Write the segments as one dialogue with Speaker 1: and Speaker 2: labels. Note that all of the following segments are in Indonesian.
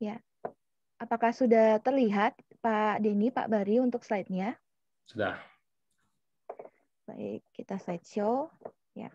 Speaker 1: Ya. Apakah sudah terlihat Pak Denny, Pak Bari untuk slide-nya? Sudah. Baik, kita slide show. Ya.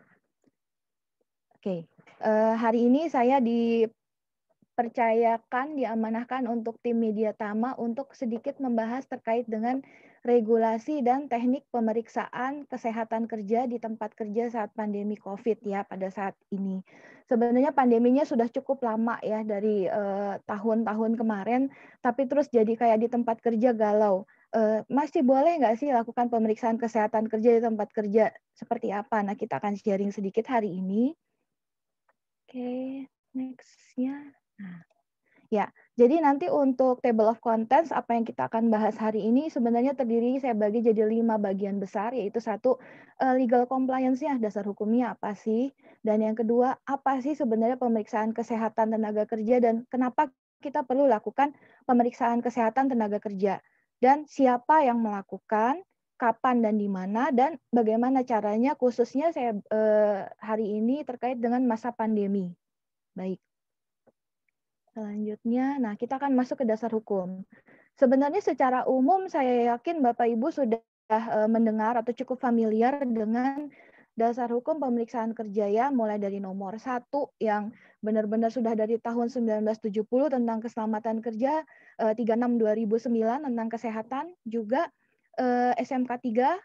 Speaker 1: Oke, uh, hari ini saya dipercayakan, diamanahkan untuk tim media Tama untuk sedikit membahas terkait dengan regulasi dan teknik pemeriksaan kesehatan kerja di tempat kerja saat pandemi COVID ya pada saat ini. Sebenarnya pandeminya sudah cukup lama ya dari eh, tahun-tahun uh, kemarin, tapi terus jadi kayak di tempat kerja galau. Uh, masih boleh nggak sih lakukan pemeriksaan kesehatan kerja di tempat kerja seperti apa? Nah kita akan sharing sedikit hari ini. Oke, okay, nextnya. Nah, ya. Jadi nanti untuk table of contents apa yang kita akan bahas hari ini sebenarnya terdiri saya bagi jadi lima bagian besar yaitu satu eh, legal compliance-nya dasar hukumnya apa sih dan yang kedua apa sih sebenarnya pemeriksaan kesehatan tenaga kerja dan kenapa kita perlu lakukan pemeriksaan kesehatan tenaga kerja dan siapa yang melakukan kapan dan di mana dan bagaimana caranya khususnya saya eh, hari ini terkait dengan masa pandemi. Baik. Selanjutnya, nah kita akan masuk ke dasar hukum. Sebenarnya secara umum saya yakin Bapak Ibu sudah eh, mendengar atau cukup familiar dengan dasar hukum pemeriksaan kerja ya mulai dari nomor satu yang benar-benar sudah dari tahun 1970 tentang keselamatan kerja 36 eh, 2009 tentang kesehatan juga eh, SMK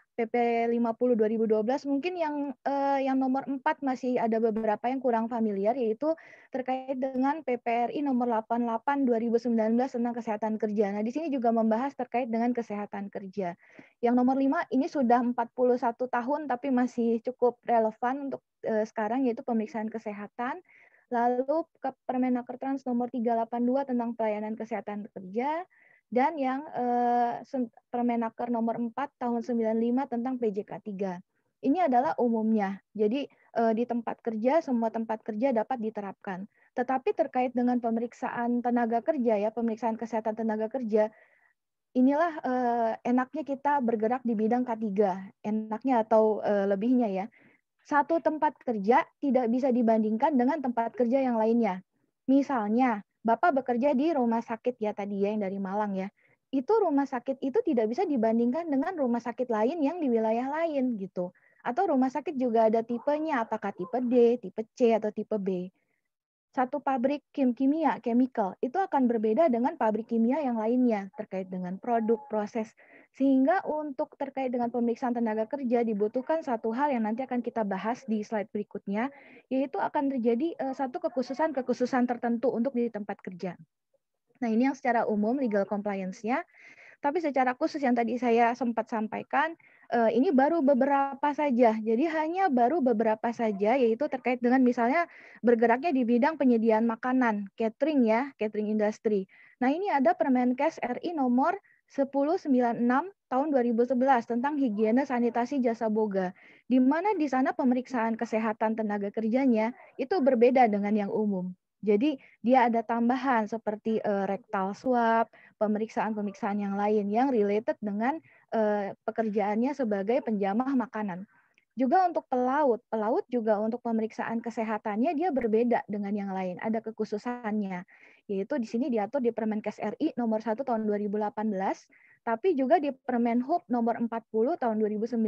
Speaker 1: 3 PP 50 2012 mungkin yang eh, yang nomor 4 masih ada beberapa yang kurang familiar yaitu terkait dengan PPRI nomor 88 2019 tentang kesehatan kerja. Nah, di sini juga membahas terkait dengan kesehatan kerja. Yang nomor 5 ini sudah 41 tahun tapi masih cukup relevan untuk eh, sekarang yaitu pemeriksaan kesehatan. Lalu ke Permenaker Trans nomor 382 tentang pelayanan kesehatan kerja, dan yang eh, Permenaker nomor 4 tahun 95 tentang PJK 3. Ini adalah umumnya. Jadi eh, di tempat kerja semua tempat kerja dapat diterapkan. Tetapi terkait dengan pemeriksaan tenaga kerja ya, pemeriksaan kesehatan tenaga kerja inilah eh, enaknya kita bergerak di bidang K3, enaknya atau eh, lebihnya ya. Satu tempat kerja tidak bisa dibandingkan dengan tempat kerja yang lainnya. Misalnya, Bapak bekerja di rumah sakit ya tadi ya yang dari Malang ya. Itu rumah sakit itu tidak bisa dibandingkan dengan rumah sakit lain yang di wilayah lain gitu. Atau rumah sakit juga ada tipenya apakah tipe D, tipe C atau tipe B. Satu pabrik kim kimia, chemical itu akan berbeda dengan pabrik kimia yang lainnya terkait dengan produk, proses, sehingga untuk terkait dengan pemeriksaan tenaga kerja dibutuhkan satu hal yang nanti akan kita bahas di slide berikutnya, yaitu akan terjadi eh, satu kekhususan-kekhususan tertentu untuk di tempat kerja. Nah, ini yang secara umum legal compliance-nya. Tapi secara khusus yang tadi saya sempat sampaikan, eh, ini baru beberapa saja. Jadi hanya baru beberapa saja, yaitu terkait dengan misalnya bergeraknya di bidang penyediaan makanan, catering ya, catering industri. Nah ini ada Permenkes RI nomor 1096 tahun 2011 tentang higiene sanitasi jasa boga, di mana di sana pemeriksaan kesehatan tenaga kerjanya itu berbeda dengan yang umum. Jadi dia ada tambahan seperti uh, rektal swab, pemeriksaan-pemeriksaan yang lain yang related dengan uh, pekerjaannya sebagai penjamah makanan. Juga untuk pelaut, pelaut juga untuk pemeriksaan kesehatannya dia berbeda dengan yang lain, ada kekhususannya yaitu di sini diatur di Permenkes RI nomor 1 tahun 2018, tapi juga di Permen Hub nomor 40 tahun 2019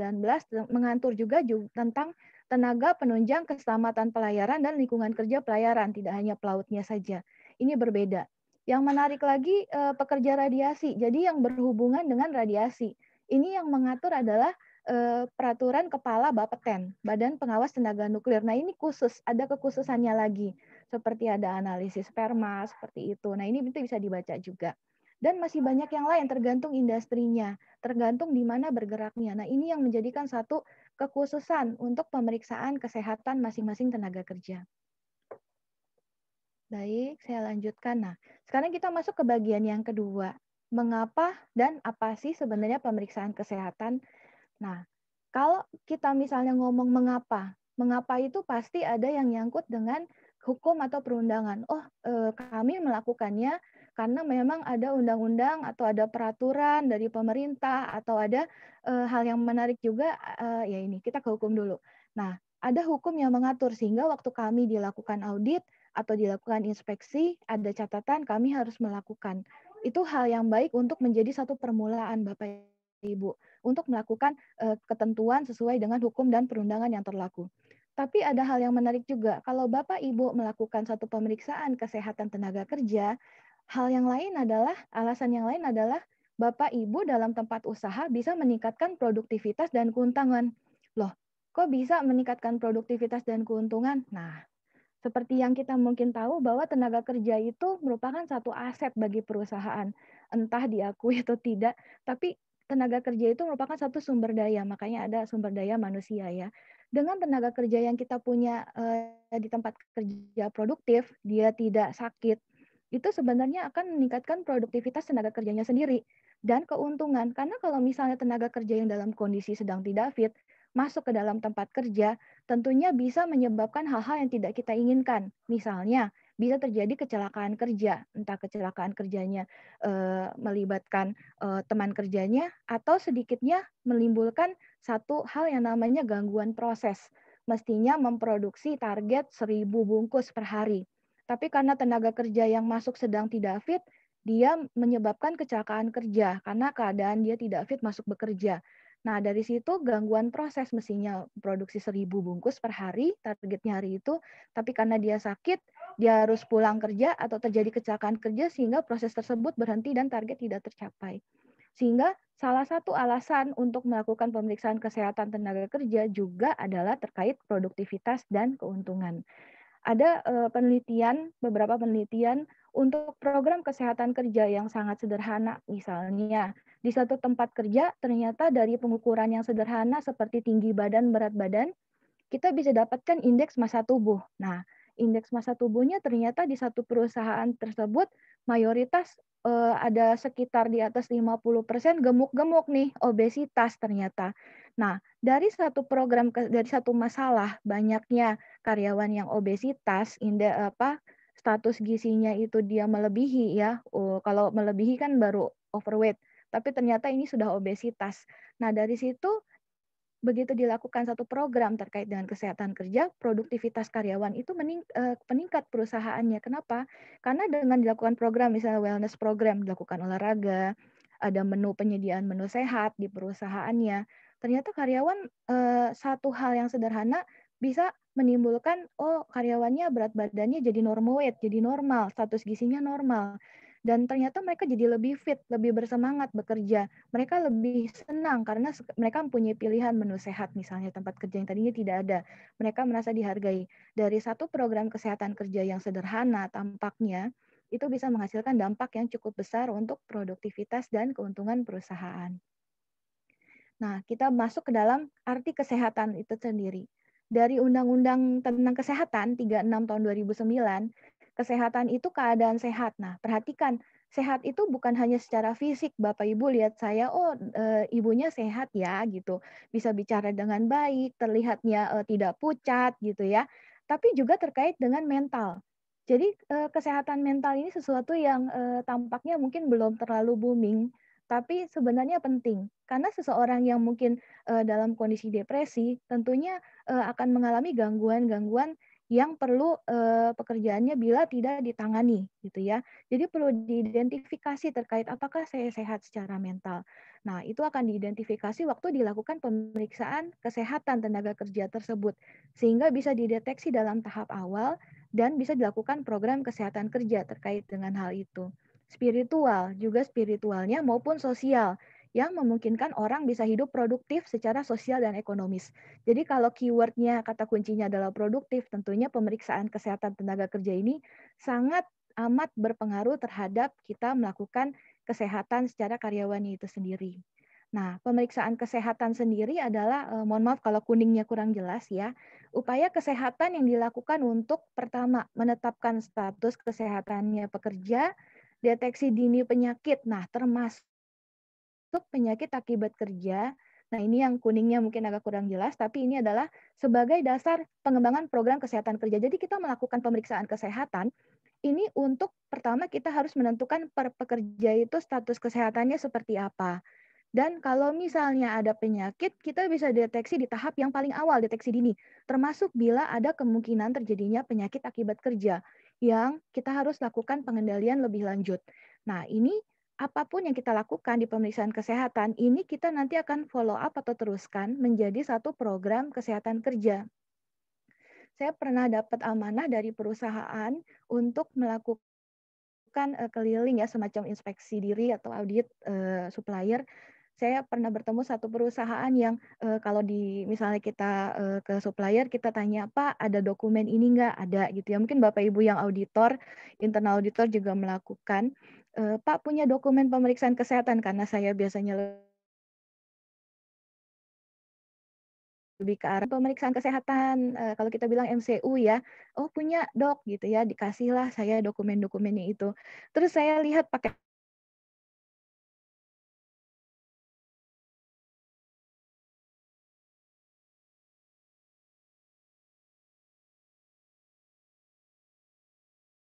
Speaker 1: mengatur juga tentang tenaga penunjang keselamatan pelayaran dan lingkungan kerja pelayaran, tidak hanya pelautnya saja. Ini berbeda. Yang menarik lagi eh, pekerja radiasi, jadi yang berhubungan dengan radiasi. Ini yang mengatur adalah eh, peraturan kepala Bapeten, Badan Pengawas Tenaga Nuklir. Nah, ini khusus, ada kekhususannya lagi seperti ada analisis sperma seperti itu. Nah, ini bisa dibaca juga. Dan masih banyak yang lain tergantung industrinya, tergantung di mana bergeraknya. Nah, ini yang menjadikan satu kekhususan untuk pemeriksaan kesehatan masing-masing tenaga kerja. Baik, saya lanjutkan. Nah, sekarang kita masuk ke bagian yang kedua. Mengapa dan apa sih sebenarnya pemeriksaan kesehatan? Nah, kalau kita misalnya ngomong mengapa, mengapa itu pasti ada yang nyangkut dengan hukum atau perundangan. Oh, eh, kami melakukannya karena memang ada undang-undang atau ada peraturan dari pemerintah atau ada eh, hal yang menarik juga eh, ya ini kita ke hukum dulu. Nah, ada hukum yang mengatur sehingga waktu kami dilakukan audit atau dilakukan inspeksi ada catatan kami harus melakukan. Itu hal yang baik untuk menjadi satu permulaan Bapak Ibu untuk melakukan eh, ketentuan sesuai dengan hukum dan perundangan yang terlaku. Tapi ada hal yang menarik juga, kalau Bapak Ibu melakukan satu pemeriksaan kesehatan tenaga kerja, hal yang lain adalah alasan yang lain adalah Bapak Ibu dalam tempat usaha bisa meningkatkan produktivitas dan keuntungan. Loh, kok bisa meningkatkan produktivitas dan keuntungan? Nah, seperti yang kita mungkin tahu bahwa tenaga kerja itu merupakan satu aset bagi perusahaan, entah diakui atau tidak, tapi tenaga kerja itu merupakan satu sumber daya, makanya ada sumber daya manusia ya. Dengan tenaga kerja yang kita punya eh, di tempat kerja produktif, dia tidak sakit, itu sebenarnya akan meningkatkan produktivitas tenaga kerjanya sendiri dan keuntungan. Karena kalau misalnya tenaga kerja yang dalam kondisi sedang tidak fit masuk ke dalam tempat kerja, tentunya bisa menyebabkan hal-hal yang tidak kita inginkan. Misalnya, bisa terjadi kecelakaan kerja, entah kecelakaan kerjanya e, melibatkan e, teman kerjanya atau sedikitnya menimbulkan satu hal yang namanya gangguan proses. Mestinya memproduksi target seribu bungkus per hari. Tapi karena tenaga kerja yang masuk sedang tidak fit, dia menyebabkan kecelakaan kerja karena keadaan dia tidak fit masuk bekerja. Nah, dari situ gangguan proses mesinnya produksi seribu bungkus per hari, targetnya hari itu, tapi karena dia sakit, dia harus pulang kerja atau terjadi kecelakaan kerja sehingga proses tersebut berhenti dan target tidak tercapai. Sehingga salah satu alasan untuk melakukan pemeriksaan kesehatan tenaga kerja juga adalah terkait produktivitas dan keuntungan. Ada eh, penelitian, beberapa penelitian untuk program kesehatan kerja yang sangat sederhana, misalnya di satu tempat kerja, ternyata dari pengukuran yang sederhana seperti tinggi badan, berat badan, kita bisa dapatkan indeks massa tubuh. Nah, indeks massa tubuhnya ternyata di satu perusahaan tersebut mayoritas eh, ada sekitar di atas 50% gemuk-gemuk nih, obesitas ternyata. Nah, dari satu program dari satu masalah banyaknya karyawan yang obesitas, inde apa status gizinya itu dia melebihi ya. Oh, kalau melebihi kan baru overweight tapi ternyata ini sudah obesitas. Nah, dari situ begitu dilakukan satu program terkait dengan kesehatan kerja, produktivitas karyawan itu eh, meningkat perusahaannya. Kenapa? Karena dengan dilakukan program, misalnya wellness program, dilakukan olahraga, ada menu penyediaan menu sehat di perusahaannya, ternyata karyawan eh, satu hal yang sederhana bisa menimbulkan oh karyawannya berat badannya jadi normal weight, jadi normal, status gizinya normal dan ternyata mereka jadi lebih fit, lebih bersemangat bekerja. Mereka lebih senang karena mereka mempunyai pilihan menu sehat misalnya tempat kerja yang tadinya tidak ada. Mereka merasa dihargai. Dari satu program kesehatan kerja yang sederhana tampaknya itu bisa menghasilkan dampak yang cukup besar untuk produktivitas dan keuntungan perusahaan. Nah, kita masuk ke dalam arti kesehatan itu sendiri. Dari Undang-Undang tentang Kesehatan 36 tahun 2009 Kesehatan itu keadaan sehat. Nah, perhatikan, sehat itu bukan hanya secara fisik. Bapak Ibu lihat saya, oh e, ibunya sehat ya gitu. Bisa bicara dengan baik, terlihatnya e, tidak pucat gitu ya. Tapi juga terkait dengan mental. Jadi e, kesehatan mental ini sesuatu yang e, tampaknya mungkin belum terlalu booming tapi sebenarnya penting karena seseorang yang mungkin uh, dalam kondisi depresi tentunya uh, akan mengalami gangguan-gangguan yang perlu eh, pekerjaannya bila tidak ditangani gitu ya. Jadi perlu diidentifikasi terkait apakah saya sehat secara mental. Nah, itu akan diidentifikasi waktu dilakukan pemeriksaan kesehatan tenaga kerja tersebut sehingga bisa dideteksi dalam tahap awal dan bisa dilakukan program kesehatan kerja terkait dengan hal itu. Spiritual juga spiritualnya maupun sosial yang memungkinkan orang bisa hidup produktif secara sosial dan ekonomis. Jadi kalau keywordnya kata kuncinya adalah produktif, tentunya pemeriksaan kesehatan tenaga kerja ini sangat amat berpengaruh terhadap kita melakukan kesehatan secara karyawannya itu sendiri. Nah, pemeriksaan kesehatan sendiri adalah, eh, mohon maaf kalau kuningnya kurang jelas ya, upaya kesehatan yang dilakukan untuk pertama menetapkan status kesehatannya pekerja, deteksi dini penyakit. Nah, termasuk untuk penyakit akibat kerja. Nah, ini yang kuningnya mungkin agak kurang jelas, tapi ini adalah sebagai dasar pengembangan program kesehatan kerja. Jadi kita melakukan pemeriksaan kesehatan ini untuk pertama kita harus menentukan per pekerja itu status kesehatannya seperti apa. Dan kalau misalnya ada penyakit, kita bisa deteksi di tahap yang paling awal, deteksi dini, termasuk bila ada kemungkinan terjadinya penyakit akibat kerja yang kita harus lakukan pengendalian lebih lanjut. Nah, ini apapun yang kita lakukan di pemeriksaan kesehatan, ini kita nanti akan follow up atau teruskan menjadi satu program kesehatan kerja. Saya pernah dapat amanah dari perusahaan untuk melakukan eh, keliling ya semacam inspeksi diri atau audit eh, supplier. Saya pernah bertemu satu perusahaan yang eh, kalau di misalnya kita ke supplier kita tanya Pak ada dokumen ini enggak ada gitu ya. Mungkin Bapak Ibu yang auditor, internal auditor juga melakukan Eh, Pak punya dokumen pemeriksaan kesehatan karena saya biasanya lebih ke arah pemeriksaan kesehatan eh, kalau kita bilang MCU ya oh punya dok gitu ya dikasihlah saya dokumen-dokumennya itu terus saya
Speaker 2: lihat pakai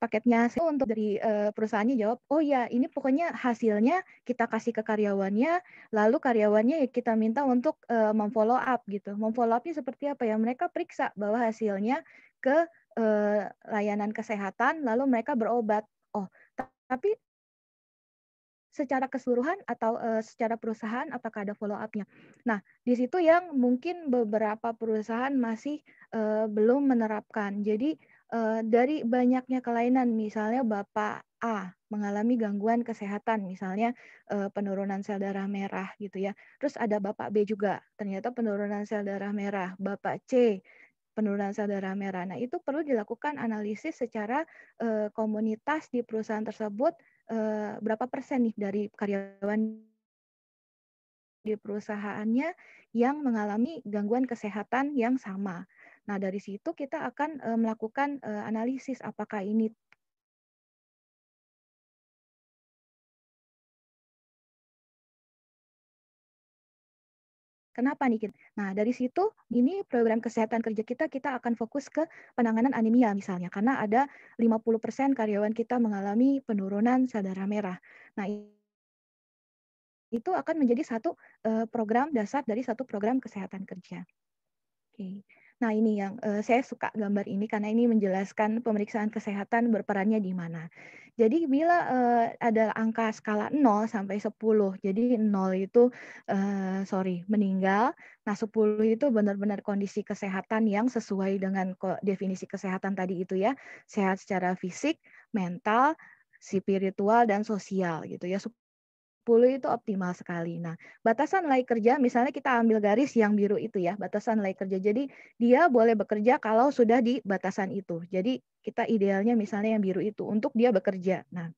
Speaker 2: paketnya untuk dari uh, perusahaannya jawab
Speaker 1: oh ya ini pokoknya hasilnya kita kasih ke karyawannya lalu karyawannya ya kita minta untuk uh, memfollow up gitu memfollow upnya seperti apa ya mereka periksa bahwa hasilnya ke uh, layanan kesehatan lalu mereka berobat oh tapi secara keseluruhan atau uh, secara perusahaan apakah ada follow upnya Nah, di situ yang mungkin beberapa perusahaan masih uh, belum menerapkan. Jadi uh, dari banyaknya kelainan misalnya Bapak A mengalami gangguan kesehatan misalnya uh, penurunan sel darah merah gitu ya. Terus ada Bapak B juga ternyata penurunan sel darah merah, Bapak C penurunan sel darah merah. Nah, itu perlu dilakukan analisis secara uh, komunitas di perusahaan tersebut uh, berapa persen nih dari karyawan di perusahaannya yang mengalami gangguan kesehatan yang sama. Nah, dari situ kita akan
Speaker 2: e, melakukan e, analisis apakah ini Kenapa nih? Nah, dari situ ini program kesehatan kerja kita kita akan fokus ke
Speaker 1: penanganan anemia misalnya karena ada 50% karyawan kita mengalami penurunan sel merah. Nah, itu akan menjadi satu eh, program dasar dari satu program kesehatan kerja. Oke. Okay. Nah, ini yang uh, saya suka gambar ini karena ini menjelaskan pemeriksaan kesehatan berperannya di mana. Jadi bila uh, ada angka skala 0 sampai 10, jadi 0 itu uh, sorry meninggal, nah 10 itu benar-benar kondisi kesehatan yang sesuai dengan definisi kesehatan tadi itu ya, sehat secara fisik, mental, spiritual dan sosial gitu ya 10 itu optimal sekali. Nah, batasan nilai kerja misalnya kita ambil garis yang biru itu ya, batasan nilai kerja. Jadi dia boleh bekerja kalau sudah di batasan itu. Jadi kita idealnya misalnya yang biru itu untuk dia bekerja. Nah,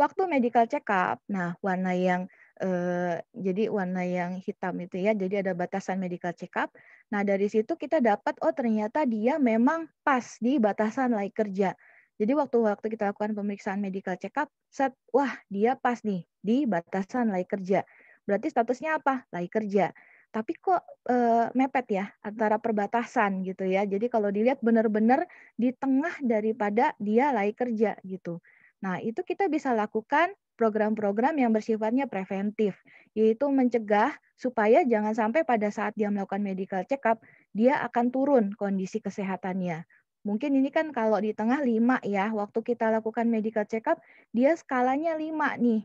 Speaker 1: waktu medical check up, nah warna yang eh, jadi warna yang hitam itu ya, jadi ada batasan medical check up. Nah, dari situ kita dapat oh ternyata dia memang pas di batasan layak kerja. Jadi waktu-waktu kita lakukan pemeriksaan medical check up, set, wah dia pas nih di batasan layak kerja. Berarti statusnya apa? Layak kerja. Tapi kok e, mepet ya antara perbatasan gitu ya. Jadi kalau dilihat benar-benar di tengah daripada dia layak kerja gitu. Nah, itu kita bisa lakukan program-program yang bersifatnya preventif, yaitu mencegah supaya jangan sampai pada saat dia melakukan medical check up, dia akan turun kondisi kesehatannya. Mungkin ini kan kalau di tengah 5 ya, waktu kita lakukan medical check up, dia
Speaker 2: skalanya 5 nih.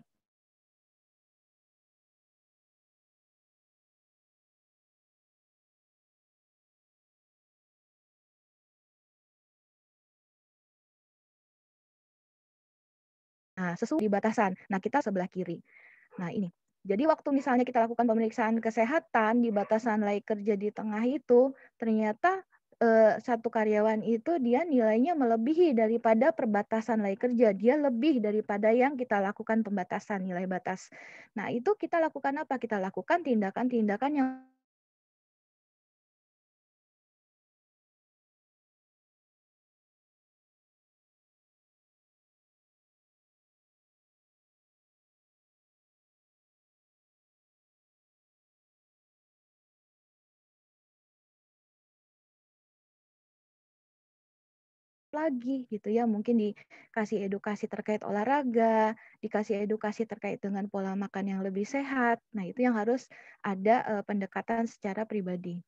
Speaker 2: Nah, sesuai di batasan. Nah, kita sebelah kiri. Nah, ini. Jadi waktu misalnya kita lakukan pemeriksaan
Speaker 1: kesehatan di batasan layak kerja di tengah itu, ternyata Eh, satu karyawan itu dia nilainya melebihi daripada perbatasan nilai kerja, dia lebih daripada yang kita lakukan pembatasan nilai batas. Nah, itu kita lakukan apa? Kita lakukan tindakan-tindakan
Speaker 2: yang lagi gitu ya mungkin dikasih edukasi terkait olahraga
Speaker 1: dikasih edukasi terkait dengan pola makan yang lebih sehat nah itu yang harus ada eh, pendekatan secara pribadi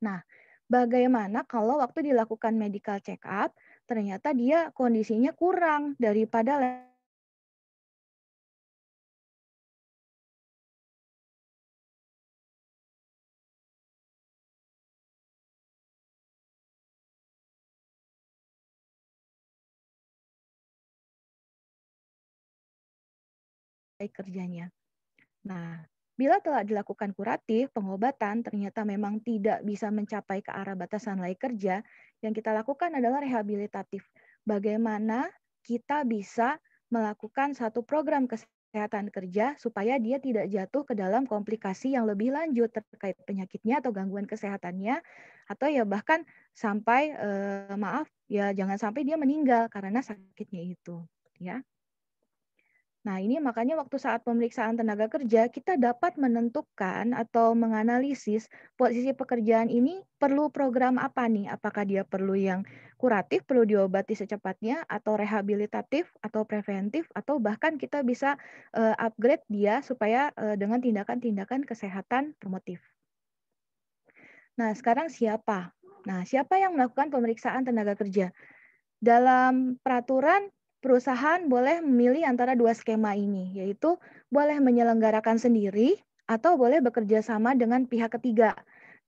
Speaker 1: nah bagaimana kalau waktu
Speaker 2: dilakukan medical check up ternyata dia kondisinya kurang daripada baik kerjanya. Nah, bila telah dilakukan
Speaker 1: kuratif, pengobatan ternyata memang tidak bisa mencapai ke arah batasan layak kerja, yang kita lakukan adalah rehabilitatif. Bagaimana kita bisa melakukan satu program kesehatan kerja supaya dia tidak jatuh ke dalam komplikasi yang lebih lanjut terkait penyakitnya atau gangguan kesehatannya atau ya bahkan sampai eh, maaf ya jangan sampai dia meninggal karena sakitnya itu ya. Nah, ini makanya waktu saat pemeriksaan tenaga kerja, kita dapat menentukan atau menganalisis posisi pekerjaan ini perlu program apa nih? Apakah dia perlu yang kuratif, perlu diobati secepatnya, atau rehabilitatif, atau preventif, atau bahkan kita bisa uh, upgrade dia supaya uh, dengan tindakan-tindakan kesehatan promotif. Nah, sekarang siapa? Nah, siapa yang melakukan pemeriksaan tenaga kerja? Dalam peraturan perusahaan boleh memilih antara dua skema ini, yaitu boleh menyelenggarakan sendiri atau boleh bekerja sama dengan pihak ketiga.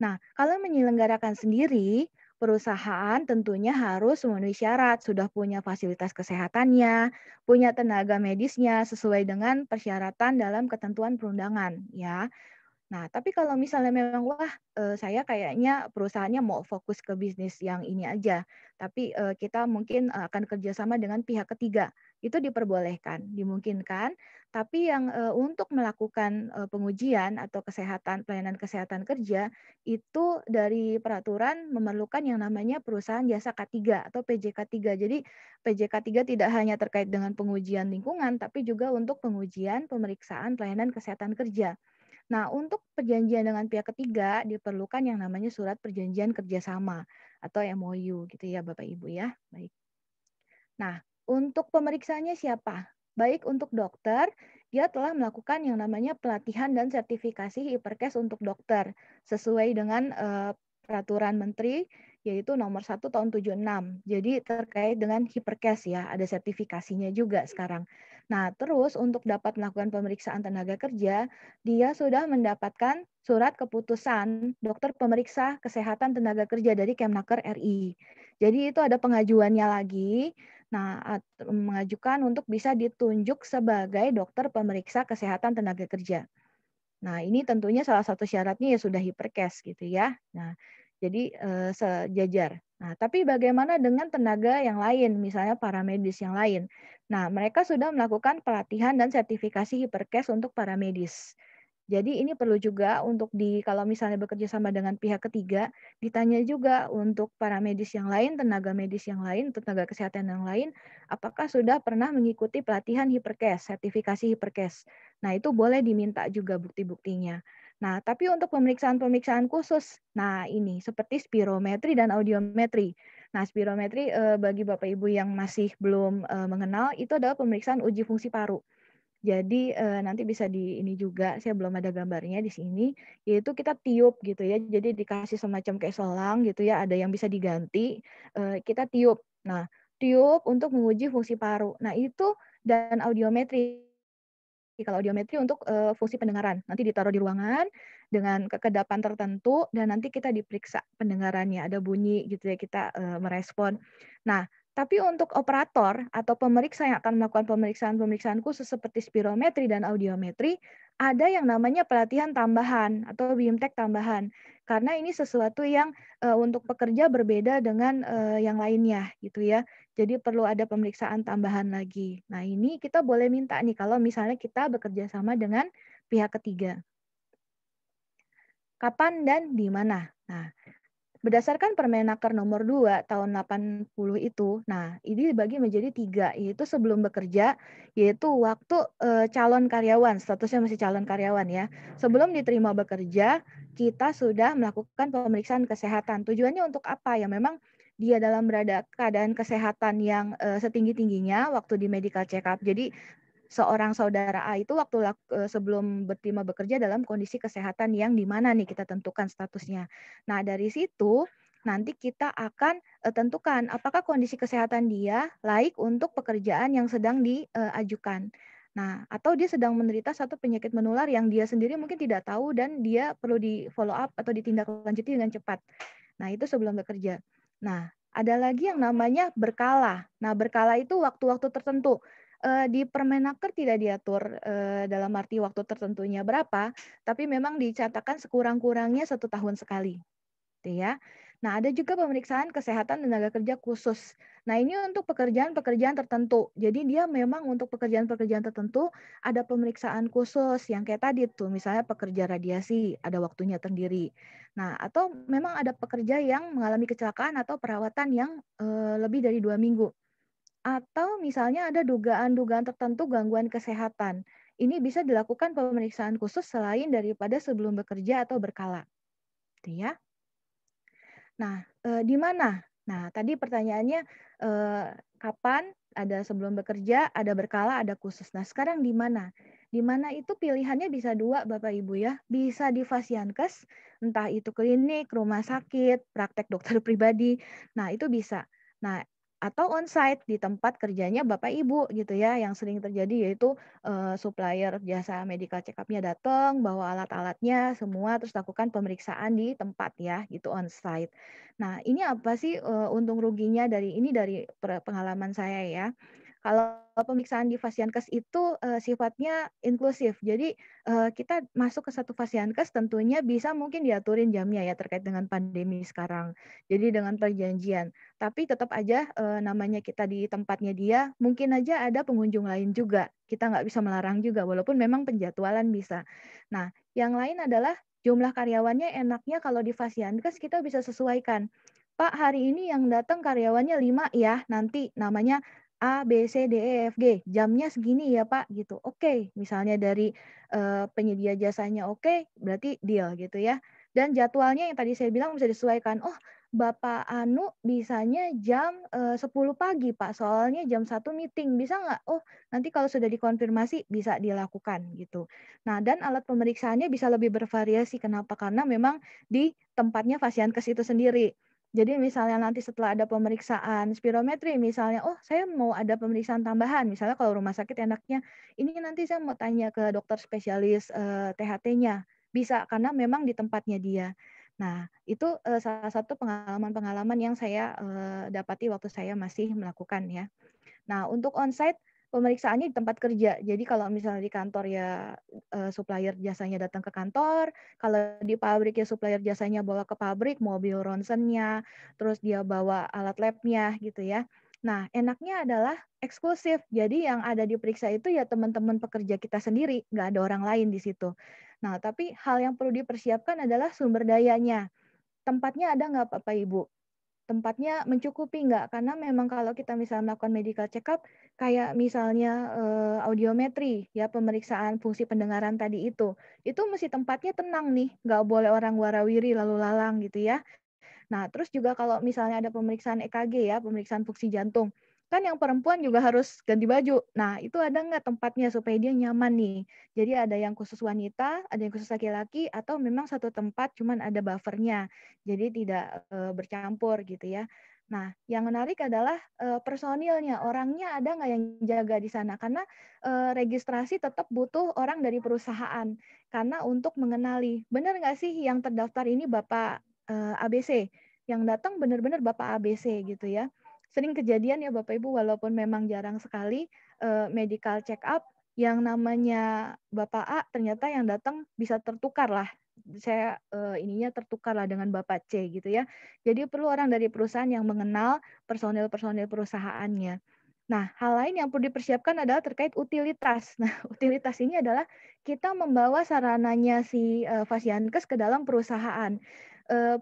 Speaker 1: Nah, kalau menyelenggarakan sendiri, perusahaan tentunya harus memenuhi syarat, sudah punya fasilitas kesehatannya, punya tenaga medisnya sesuai dengan persyaratan dalam ketentuan perundangan, ya. Nah, tapi kalau misalnya memang wah eh, saya kayaknya perusahaannya mau fokus ke bisnis yang ini aja, tapi eh, kita mungkin akan kerjasama dengan pihak ketiga, itu diperbolehkan, dimungkinkan. Tapi yang eh, untuk melakukan pengujian atau kesehatan pelayanan kesehatan kerja itu dari peraturan memerlukan yang namanya perusahaan jasa K3 atau PJK 3. Jadi PJK 3 tidak hanya terkait dengan pengujian lingkungan, tapi juga untuk pengujian pemeriksaan pelayanan kesehatan kerja. Nah, untuk perjanjian dengan pihak ketiga diperlukan yang namanya surat perjanjian kerjasama atau MOU gitu ya Bapak Ibu ya. Baik. Nah, untuk pemeriksaannya siapa? Baik untuk dokter, dia telah melakukan yang namanya pelatihan dan sertifikasi hiperkes untuk dokter sesuai dengan uh, peraturan menteri yaitu nomor 1 tahun 76. Jadi terkait dengan hipercase ya, ada sertifikasinya juga sekarang. Nah, terus untuk dapat melakukan pemeriksaan tenaga kerja, dia sudah mendapatkan surat keputusan dokter pemeriksa kesehatan tenaga kerja dari Kemnaker RI. Jadi itu ada pengajuannya lagi. Nah, mengajukan untuk bisa ditunjuk sebagai dokter pemeriksa kesehatan tenaga kerja. Nah, ini tentunya salah satu syaratnya ya sudah hipercase gitu ya. Nah, jadi eh, sejajar. Nah, tapi bagaimana dengan tenaga yang lain, misalnya para medis yang lain? Nah, mereka sudah melakukan pelatihan dan sertifikasi hipercase untuk para medis. Jadi ini perlu juga untuk di kalau misalnya bekerja sama dengan pihak ketiga, ditanya juga untuk para medis yang lain, tenaga medis yang lain, tenaga kesehatan yang lain, apakah sudah pernah mengikuti pelatihan hipercase, sertifikasi hipercase. Nah, itu boleh diminta juga bukti-buktinya. Nah, tapi untuk pemeriksaan-pemeriksaan khusus, nah ini seperti spirometri dan audiometri. Nah, spirometri eh, bagi Bapak Ibu yang masih belum eh, mengenal itu adalah pemeriksaan uji fungsi paru. Jadi eh, nanti bisa di ini juga, saya belum ada gambarnya di sini, yaitu kita tiup gitu ya. Jadi dikasih semacam kayak selang gitu ya, ada yang bisa diganti, eh, kita tiup. Nah, tiup untuk menguji fungsi paru. Nah, itu dan audiometri kalau audiometri untuk uh, fungsi pendengaran. Nanti ditaruh di ruangan dengan kekedapan tertentu dan nanti kita diperiksa pendengarannya, ada bunyi gitu ya kita uh, merespon. Nah, tapi untuk operator atau pemeriksa yang akan melakukan pemeriksaan-pemeriksaan khusus seperti spirometri dan audiometri, ada yang namanya pelatihan tambahan atau BIMTEK tambahan karena ini sesuatu yang uh, untuk pekerja berbeda dengan uh, yang lainnya gitu ya. Jadi perlu ada pemeriksaan tambahan lagi. Nah, ini kita boleh minta nih kalau misalnya kita bekerja sama dengan pihak ketiga. Kapan dan di mana? Nah, Berdasarkan Permenaker nomor 2 tahun 80 itu, nah ini dibagi menjadi tiga, yaitu sebelum bekerja, yaitu waktu e, calon karyawan, statusnya masih calon karyawan ya. Sebelum diterima bekerja, kita sudah melakukan pemeriksaan kesehatan. Tujuannya untuk apa? Ya memang dia dalam berada keadaan kesehatan yang e, setinggi-tingginya waktu di medical check up. Jadi seorang saudara A itu waktu eh, sebelum berterima bekerja dalam kondisi kesehatan yang di mana nih kita tentukan statusnya. Nah, dari situ nanti kita akan eh, tentukan apakah kondisi kesehatan dia laik untuk pekerjaan yang sedang diajukan. Eh, nah, atau dia sedang menderita satu penyakit menular yang dia sendiri mungkin tidak tahu dan dia perlu di follow up atau ditindaklanjuti dengan cepat. Nah, itu sebelum bekerja. Nah, ada lagi yang namanya berkala. Nah, berkala itu waktu-waktu tertentu uh, di Permenaker tidak diatur uh, dalam arti waktu tertentunya berapa, tapi memang dicatatkan sekurang-kurangnya satu tahun sekali, gitu ya. Nah, ada juga pemeriksaan kesehatan tenaga kerja khusus. Nah, ini untuk pekerjaan-pekerjaan tertentu. Jadi dia memang untuk pekerjaan-pekerjaan tertentu ada pemeriksaan khusus yang kayak tadi tuh, misalnya pekerja radiasi, ada waktunya sendiri. Nah, atau memang ada pekerja yang mengalami kecelakaan atau perawatan yang e, lebih dari dua minggu atau misalnya ada dugaan-dugaan tertentu gangguan kesehatan. Ini bisa dilakukan pemeriksaan khusus selain daripada sebelum bekerja atau berkala. Gitu ya. Nah, e, di mana? Nah, tadi pertanyaannya e, kapan, ada sebelum bekerja, ada berkala, ada khusus. Nah, sekarang di mana? Di mana itu pilihannya bisa dua, Bapak Ibu ya. Bisa di Fasiankes, entah itu klinik, rumah sakit, praktek dokter pribadi. Nah, itu bisa. Nah, atau onsite di tempat kerjanya Bapak Ibu gitu ya yang sering terjadi yaitu uh, supplier jasa medical check up datang bawa alat-alatnya semua terus lakukan pemeriksaan di tempat ya gitu onsite. Nah, ini apa sih uh, untung ruginya dari ini dari pengalaman saya ya. Kalau pemeriksaan di Fasiankes itu uh, sifatnya inklusif. Jadi uh, kita masuk ke satu Fasiankes tentunya bisa mungkin diaturin jamnya ya terkait dengan pandemi sekarang. Jadi dengan perjanjian. Tapi tetap aja uh, namanya kita di tempatnya dia, mungkin aja ada pengunjung lain juga. Kita nggak bisa melarang juga walaupun memang penjadwalan bisa. Nah, yang lain adalah jumlah karyawannya enaknya kalau di Fasiankes kita bisa sesuaikan. Pak, hari ini yang datang karyawannya lima ya, nanti namanya A, B, C, D, E, F, G. Jamnya segini ya Pak gitu. Oke, okay. misalnya dari uh, penyedia jasanya oke, okay, berarti deal gitu ya. Dan jadwalnya yang tadi saya bilang bisa disesuaikan. Oh, Bapak Anu bisanya jam eh, uh, 10 pagi Pak, soalnya jam 1 meeting. Bisa nggak? Oh, nanti kalau sudah dikonfirmasi bisa dilakukan gitu. Nah, dan alat pemeriksaannya bisa lebih bervariasi. Kenapa? Karena memang di tempatnya pasien kes itu sendiri jadi misalnya nanti setelah ada pemeriksaan spirometri misalnya, oh saya mau ada pemeriksaan tambahan. Misalnya kalau rumah sakit enaknya, ini nanti saya mau tanya ke dokter spesialis eh, THT-nya. Bisa, karena memang di tempatnya dia. Nah, itu eh, salah satu pengalaman-pengalaman yang saya eh, dapati waktu saya masih melakukan ya. Nah, untuk onsite pemeriksaannya di tempat kerja. Jadi kalau misalnya di kantor ya eh, supplier jasanya datang ke kantor, kalau di pabrik ya supplier jasanya bawa ke pabrik mobil ronsennya, terus dia bawa alat labnya gitu ya. Nah, enaknya adalah eksklusif. Jadi yang ada diperiksa itu ya teman-teman pekerja kita sendiri, nggak ada orang lain di situ. Nah, tapi hal yang perlu dipersiapkan adalah sumber dayanya. Tempatnya ada nggak Bapak Ibu? tempatnya mencukupi nggak? Karena memang kalau kita misalnya melakukan medical check-up, kayak misalnya eh, audiometri, ya pemeriksaan fungsi pendengaran tadi itu, itu mesti tempatnya tenang nih, nggak boleh orang warawiri lalu lalang gitu ya. Nah, terus juga kalau misalnya ada pemeriksaan EKG ya, pemeriksaan fungsi jantung, kan yang perempuan juga harus ganti baju. Nah, itu ada nggak tempatnya supaya dia nyaman nih? Jadi ada yang khusus wanita, ada yang khusus laki-laki, atau memang satu tempat cuman ada buffernya, jadi tidak e, bercampur gitu ya. Nah, yang menarik adalah e, personilnya, orangnya ada nggak yang jaga di sana? Karena e, registrasi tetap butuh orang dari perusahaan, karena untuk mengenali, benar nggak sih yang terdaftar ini Bapak e, ABC? Yang datang benar-benar Bapak ABC gitu ya sering kejadian ya Bapak Ibu walaupun memang jarang sekali uh, medical check up yang namanya Bapak A ternyata yang datang bisa tertukar lah saya eh, ininya tertukar lah dengan Bapak C gitu ya. Jadi perlu orang dari perusahaan yang mengenal personil-personil perusahaannya. Nah, hal lain yang perlu dipersiapkan adalah terkait utilitas. Nah, utilitas ini adalah kita membawa sarananya si uh, Fasiankes ke dalam perusahaan. Eh,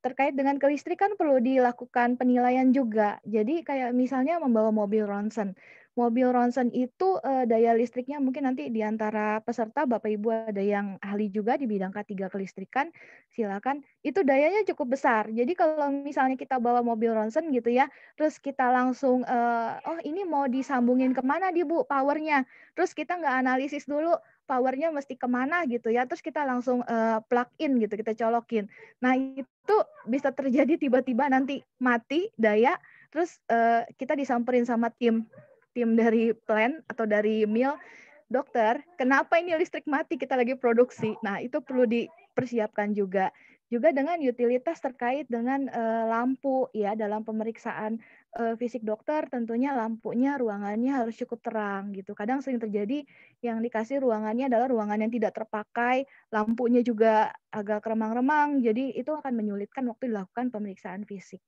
Speaker 1: terkait dengan kelistrikan perlu dilakukan penilaian juga. Jadi kayak misalnya membawa mobil ronsen. Mobil ronsen itu eh, daya listriknya mungkin nanti di antara peserta Bapak Ibu ada yang ahli juga di bidang K3 kelistrikan, silakan. Itu dayanya cukup besar. Jadi kalau misalnya kita bawa mobil ronsen gitu ya, terus kita langsung eh, oh ini mau disambungin kemana di Bu powernya. Terus kita nggak analisis dulu powernya mesti kemana gitu ya terus kita langsung uh, plug in gitu kita colokin nah itu bisa terjadi tiba-tiba nanti mati daya terus uh, kita disamperin sama tim tim dari plan atau dari mil dokter kenapa ini listrik mati kita lagi produksi nah itu perlu dipersiapkan juga juga dengan utilitas terkait dengan uh, lampu ya dalam pemeriksaan uh, fisik dokter tentunya lampunya ruangannya harus cukup terang gitu kadang sering terjadi yang dikasih ruangannya adalah ruangan yang tidak terpakai lampunya juga agak remang-remang jadi itu akan menyulitkan waktu dilakukan pemeriksaan fisik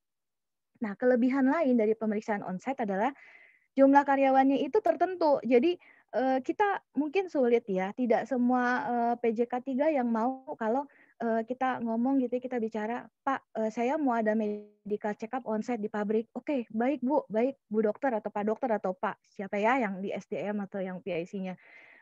Speaker 1: nah kelebihan lain dari pemeriksaan onsite adalah jumlah karyawannya itu tertentu jadi eh, kita mungkin sulit ya tidak semua PJK 3 yang mau kalau Eh, kita ngomong gitu ya, kita bicara Pak eh, saya mau ada medical check up onsite di pabrik oke okay, baik Bu baik Bu dokter atau Pak dokter atau Pak siapa ya yang di SDM atau yang PIC-nya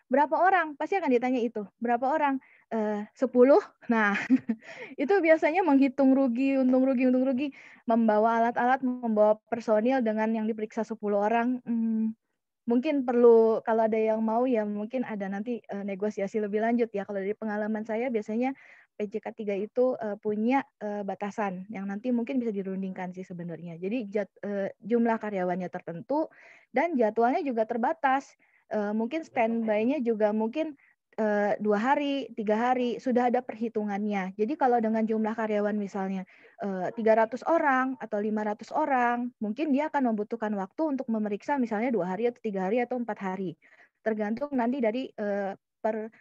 Speaker 1: berapa orang pasti akan ditanya itu berapa orang eh, sepuluh nah itu biasanya menghitung rugi untung rugi untung rugi membawa alat-alat membawa personil dengan yang diperiksa sepuluh orang hmm, mungkin perlu kalau ada yang mau ya mungkin ada nanti negosiasi lebih lanjut ya kalau dari pengalaman saya biasanya PJK3 itu uh, punya uh, batasan yang nanti mungkin bisa dirundingkan sih sebenarnya. Jadi jat, uh, jumlah karyawannya tertentu dan jadwalnya juga terbatas. Uh, mungkin standby-nya juga mungkin uh, dua hari, tiga hari sudah ada perhitungannya. Jadi kalau dengan jumlah karyawan misalnya uh, 300 orang atau 500 orang, mungkin dia akan membutuhkan waktu untuk memeriksa misalnya dua hari atau tiga hari atau empat hari, tergantung nanti dari uh, per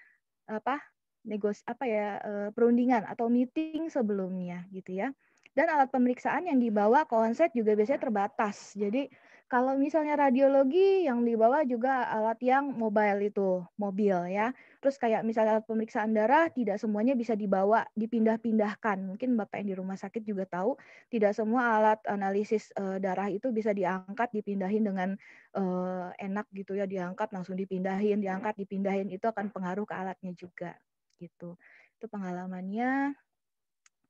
Speaker 1: apa negos apa ya eh, perundingan atau meeting sebelumnya gitu ya. Dan alat pemeriksaan yang dibawa onset juga biasanya terbatas. Jadi kalau misalnya radiologi yang dibawa juga alat yang mobile itu, mobil ya. Terus kayak misalnya alat pemeriksaan darah tidak semuanya bisa dibawa, dipindah-pindahkan. Mungkin Bapak yang di rumah sakit juga tahu, tidak semua alat analisis eh, darah itu bisa diangkat, dipindahin dengan uh, enak gitu ya, diangkat langsung dipindahin, diangkat dipindahin itu akan pengaruh ke alatnya juga gitu. Itu pengalamannya.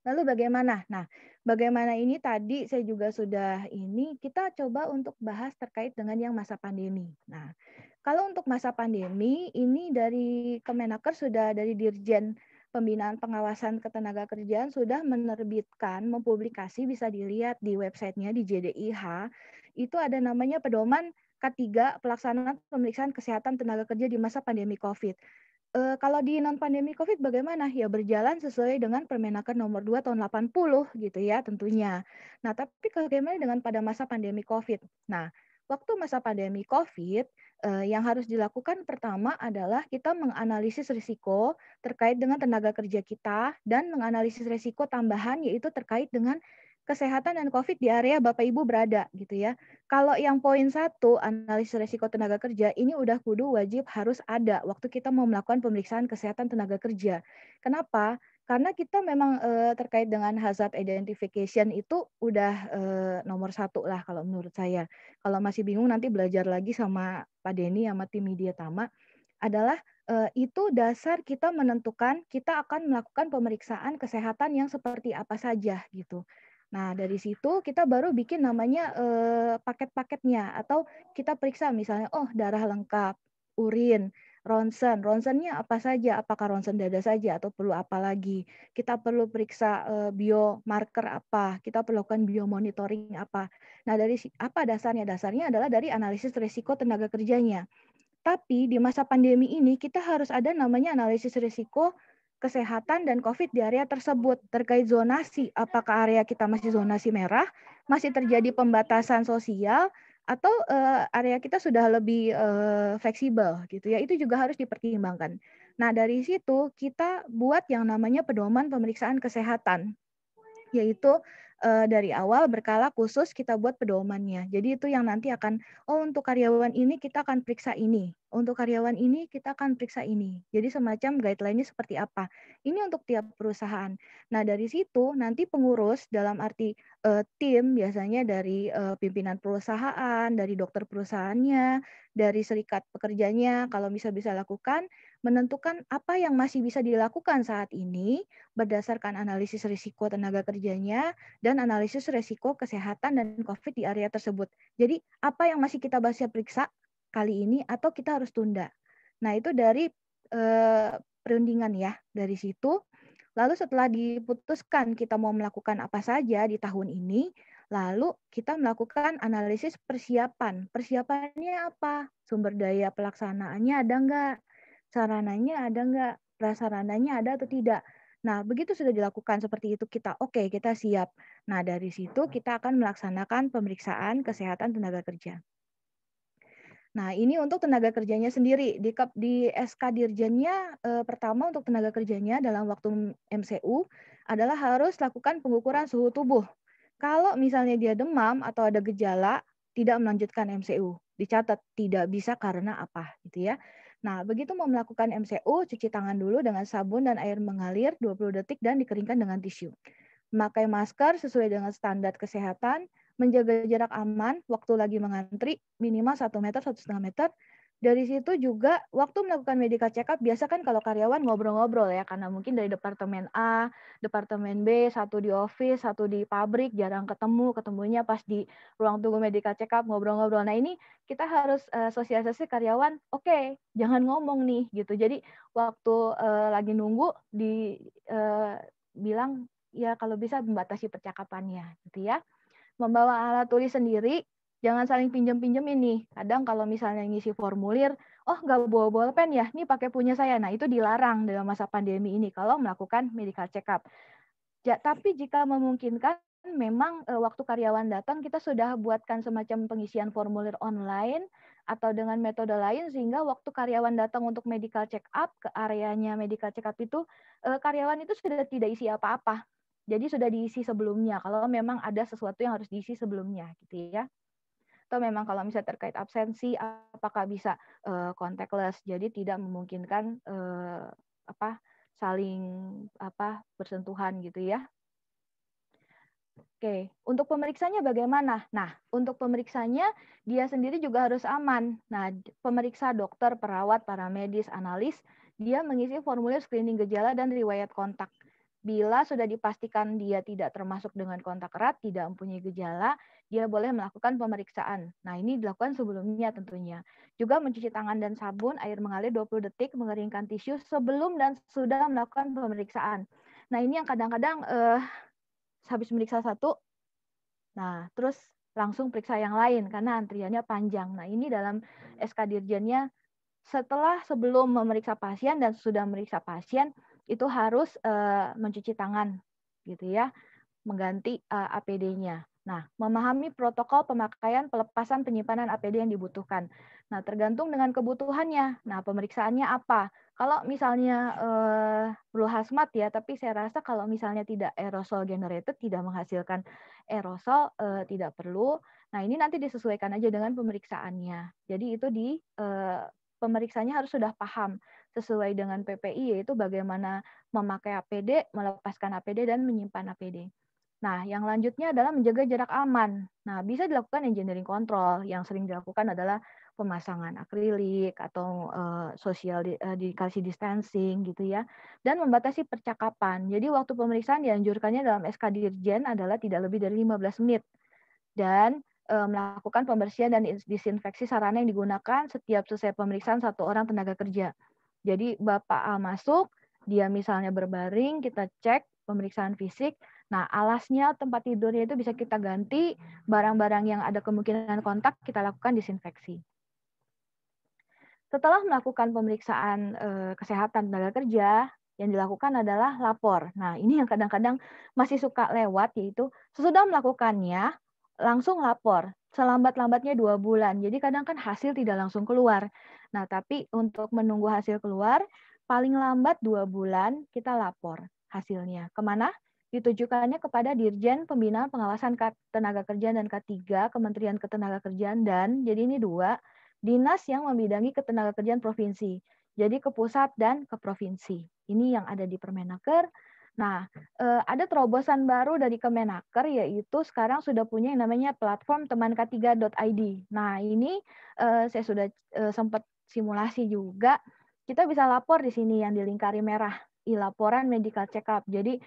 Speaker 1: Lalu bagaimana? Nah, bagaimana ini tadi saya juga sudah ini kita coba untuk bahas terkait dengan yang masa pandemi. Nah, kalau untuk masa pandemi ini dari Kemenaker sudah dari Dirjen Pembinaan Pengawasan Ketenaga Kerjaan sudah menerbitkan, mempublikasi, bisa dilihat di websitenya di JDIH, itu ada namanya pedoman K3 pelaksanaan pemeriksaan kesehatan tenaga kerja di masa pandemi COVID uh, kalau di non pandemi Covid bagaimana? Ya berjalan sesuai dengan Permenaker nomor 2 tahun 80 gitu ya tentunya. Nah, tapi bagaimana dengan pada masa pandemi Covid? Nah, waktu masa pandemi Covid eh, yang harus dilakukan pertama adalah kita menganalisis risiko terkait dengan tenaga kerja kita dan menganalisis risiko tambahan yaitu terkait dengan kesehatan dan COVID di area Bapak Ibu berada gitu ya. Kalau yang poin satu analisis risiko tenaga kerja ini udah kudu wajib harus ada waktu kita mau melakukan pemeriksaan kesehatan tenaga kerja. Kenapa? Karena kita memang e, terkait dengan hazard identification itu udah e, nomor satu lah kalau menurut saya. Kalau masih bingung nanti belajar lagi sama Pak Denny sama tim media Tama adalah eh, itu dasar kita menentukan kita akan melakukan pemeriksaan kesehatan yang seperti apa saja gitu. Nah, dari situ kita baru bikin namanya eh, paket-paketnya atau kita periksa misalnya oh darah lengkap, urin, ronsen. Ronsennya apa saja? Apakah ronsen dada saja atau perlu apa lagi? Kita perlu periksa eh, biomarker apa? Kita perlu lakukan biomonitoring apa? Nah, dari apa dasarnya? Dasarnya adalah dari analisis risiko tenaga kerjanya. Tapi di masa pandemi ini kita harus ada namanya analisis risiko kesehatan dan COVID di area tersebut terkait zonasi, apakah area kita masih zonasi merah, masih terjadi pembatasan sosial, atau uh, area kita sudah lebih uh, fleksibel gitu ya itu juga harus dipertimbangkan. Nah dari situ kita buat yang namanya pedoman pemeriksaan kesehatan yaitu uh, dari awal berkala khusus kita buat pedomannya. Jadi itu yang nanti akan oh untuk karyawan ini kita akan periksa ini, untuk karyawan ini kita akan periksa ini. Jadi semacam guideline-nya seperti apa. Ini untuk tiap perusahaan. Nah, dari situ nanti pengurus dalam arti uh, tim biasanya dari uh, pimpinan perusahaan, dari dokter perusahaannya, dari serikat pekerjanya kalau bisa bisa lakukan menentukan apa yang masih bisa dilakukan saat ini berdasarkan analisis risiko tenaga kerjanya dan analisis risiko kesehatan dan COVID di area tersebut. Jadi apa yang masih kita bisa periksa kali ini atau kita harus tunda. Nah itu dari eh, perundingan ya dari situ. Lalu setelah diputuskan kita mau melakukan apa saja di tahun ini, lalu kita melakukan analisis persiapan. Persiapannya apa? Sumber daya pelaksanaannya ada nggak? sarananya ada nggak, prasarananya ada atau tidak. Nah, begitu sudah dilakukan seperti itu kita oke, okay, kita siap. Nah, dari situ kita akan melaksanakan pemeriksaan kesehatan tenaga kerja. Nah, ini untuk tenaga kerjanya sendiri. Di, di SK Dirjennya, eh, pertama untuk tenaga kerjanya dalam waktu MCU adalah harus lakukan pengukuran suhu tubuh. Kalau misalnya dia demam atau ada gejala, tidak melanjutkan MCU. Dicatat, tidak bisa karena apa. gitu ya. Nah, begitu mau melakukan MCU, cuci tangan dulu dengan sabun dan air mengalir 20 detik dan dikeringkan dengan tisu. Memakai masker sesuai dengan standar kesehatan, menjaga jarak aman waktu lagi mengantri minimal 1 meter, 1,5 meter, dari situ juga waktu melakukan medical check up biasa kan kalau karyawan ngobrol-ngobrol ya karena mungkin dari departemen A, departemen B, satu di office, satu di pabrik, jarang ketemu, ketemunya pas di ruang tunggu medical check up ngobrol-ngobrol. Nah, ini kita harus uh, sosialisasi karyawan, oke, okay, jangan ngomong nih gitu. Jadi waktu uh, lagi nunggu di uh, bilang ya kalau bisa membatasi percakapannya gitu ya. Membawa alat tulis sendiri jangan saling pinjam-pinjam ini. Kadang kalau misalnya ngisi formulir, oh nggak bawa bolpen ya, ini pakai punya saya. Nah itu dilarang dalam masa pandemi ini kalau melakukan medical check-up. Ja, tapi jika memungkinkan, memang e, waktu karyawan datang kita sudah buatkan semacam pengisian formulir online atau dengan metode lain sehingga waktu karyawan datang untuk medical check-up ke areanya medical check-up itu e, karyawan itu sudah tidak isi apa-apa. Jadi sudah diisi sebelumnya kalau memang ada sesuatu yang harus diisi sebelumnya gitu ya atau memang kalau misalnya terkait absensi apakah bisa uh, contactless jadi tidak memungkinkan uh, apa saling apa bersentuhan gitu ya. Oke, untuk pemeriksaannya bagaimana? Nah, untuk pemeriksaannya dia sendiri juga harus aman. Nah, pemeriksa dokter, perawat, para medis, analis, dia mengisi formulir screening gejala dan riwayat kontak. Bila sudah dipastikan dia tidak termasuk dengan kontak erat, tidak mempunyai gejala, dia boleh melakukan pemeriksaan. Nah, ini dilakukan sebelumnya tentunya. Juga mencuci tangan dan sabun, air mengalir 20 detik, mengeringkan tisu sebelum dan sudah melakukan pemeriksaan. Nah, ini yang kadang-kadang eh, habis meriksa satu, nah terus langsung periksa yang lain karena antriannya panjang. Nah, ini dalam SK Dirjennya setelah sebelum memeriksa pasien dan sudah memeriksa pasien itu harus uh, mencuci tangan gitu ya, mengganti uh, eh, APD-nya. Nah, memahami protokol pemakaian pelepasan penyimpanan APD yang dibutuhkan. Nah, tergantung dengan kebutuhannya. Nah, pemeriksaannya apa? Kalau misalnya eh, perlu hazmat ya, tapi saya rasa kalau misalnya tidak aerosol generated, tidak menghasilkan aerosol, eh, tidak perlu. Nah, ini nanti disesuaikan aja dengan pemeriksaannya. Jadi itu di eh, pemeriksaannya harus sudah paham sesuai dengan PPI yaitu bagaimana memakai APD, melepaskan APD dan menyimpan APD. Nah, yang lanjutnya adalah menjaga jarak aman. Nah, bisa dilakukan engineering control. Yang sering dilakukan adalah pemasangan akrilik atau uh, social di, uh, eh, dikasih distancing gitu ya. Dan membatasi percakapan. Jadi waktu pemeriksaan dianjurkannya dalam SK Dirjen adalah tidak lebih dari 15 menit. Dan uh, melakukan pembersihan dan disinfeksi sarana yang digunakan setiap selesai pemeriksaan satu orang tenaga kerja. Jadi Bapak A masuk, dia misalnya berbaring, kita cek pemeriksaan fisik. Nah, alasnya tempat tidurnya itu bisa kita ganti, barang-barang yang ada kemungkinan kontak kita lakukan disinfeksi. Setelah melakukan pemeriksaan e, kesehatan tenaga kerja, yang dilakukan adalah lapor. Nah, ini yang kadang-kadang masih suka lewat yaitu sesudah melakukannya langsung lapor selambat-lambatnya dua bulan. Jadi kadang kan hasil tidak langsung keluar. Nah, tapi untuk menunggu hasil keluar, paling lambat dua bulan kita lapor hasilnya. Kemana? Ditujukannya kepada Dirjen Pembinaan Pengawasan Tenaga Kerjaan dan K3, Kementerian kerjaan dan, jadi ini dua, dinas yang membidangi ketenaga kerjaan provinsi. Jadi ke pusat dan ke provinsi. Ini yang ada di Permenaker Nah, eh, ada terobosan baru dari Kemenaker yaitu sekarang sudah punya yang namanya platform temank3.id. Nah, ini eh, saya sudah eh, sempat simulasi juga. Kita bisa lapor di sini yang dilingkari merah laporan medical check up. Jadi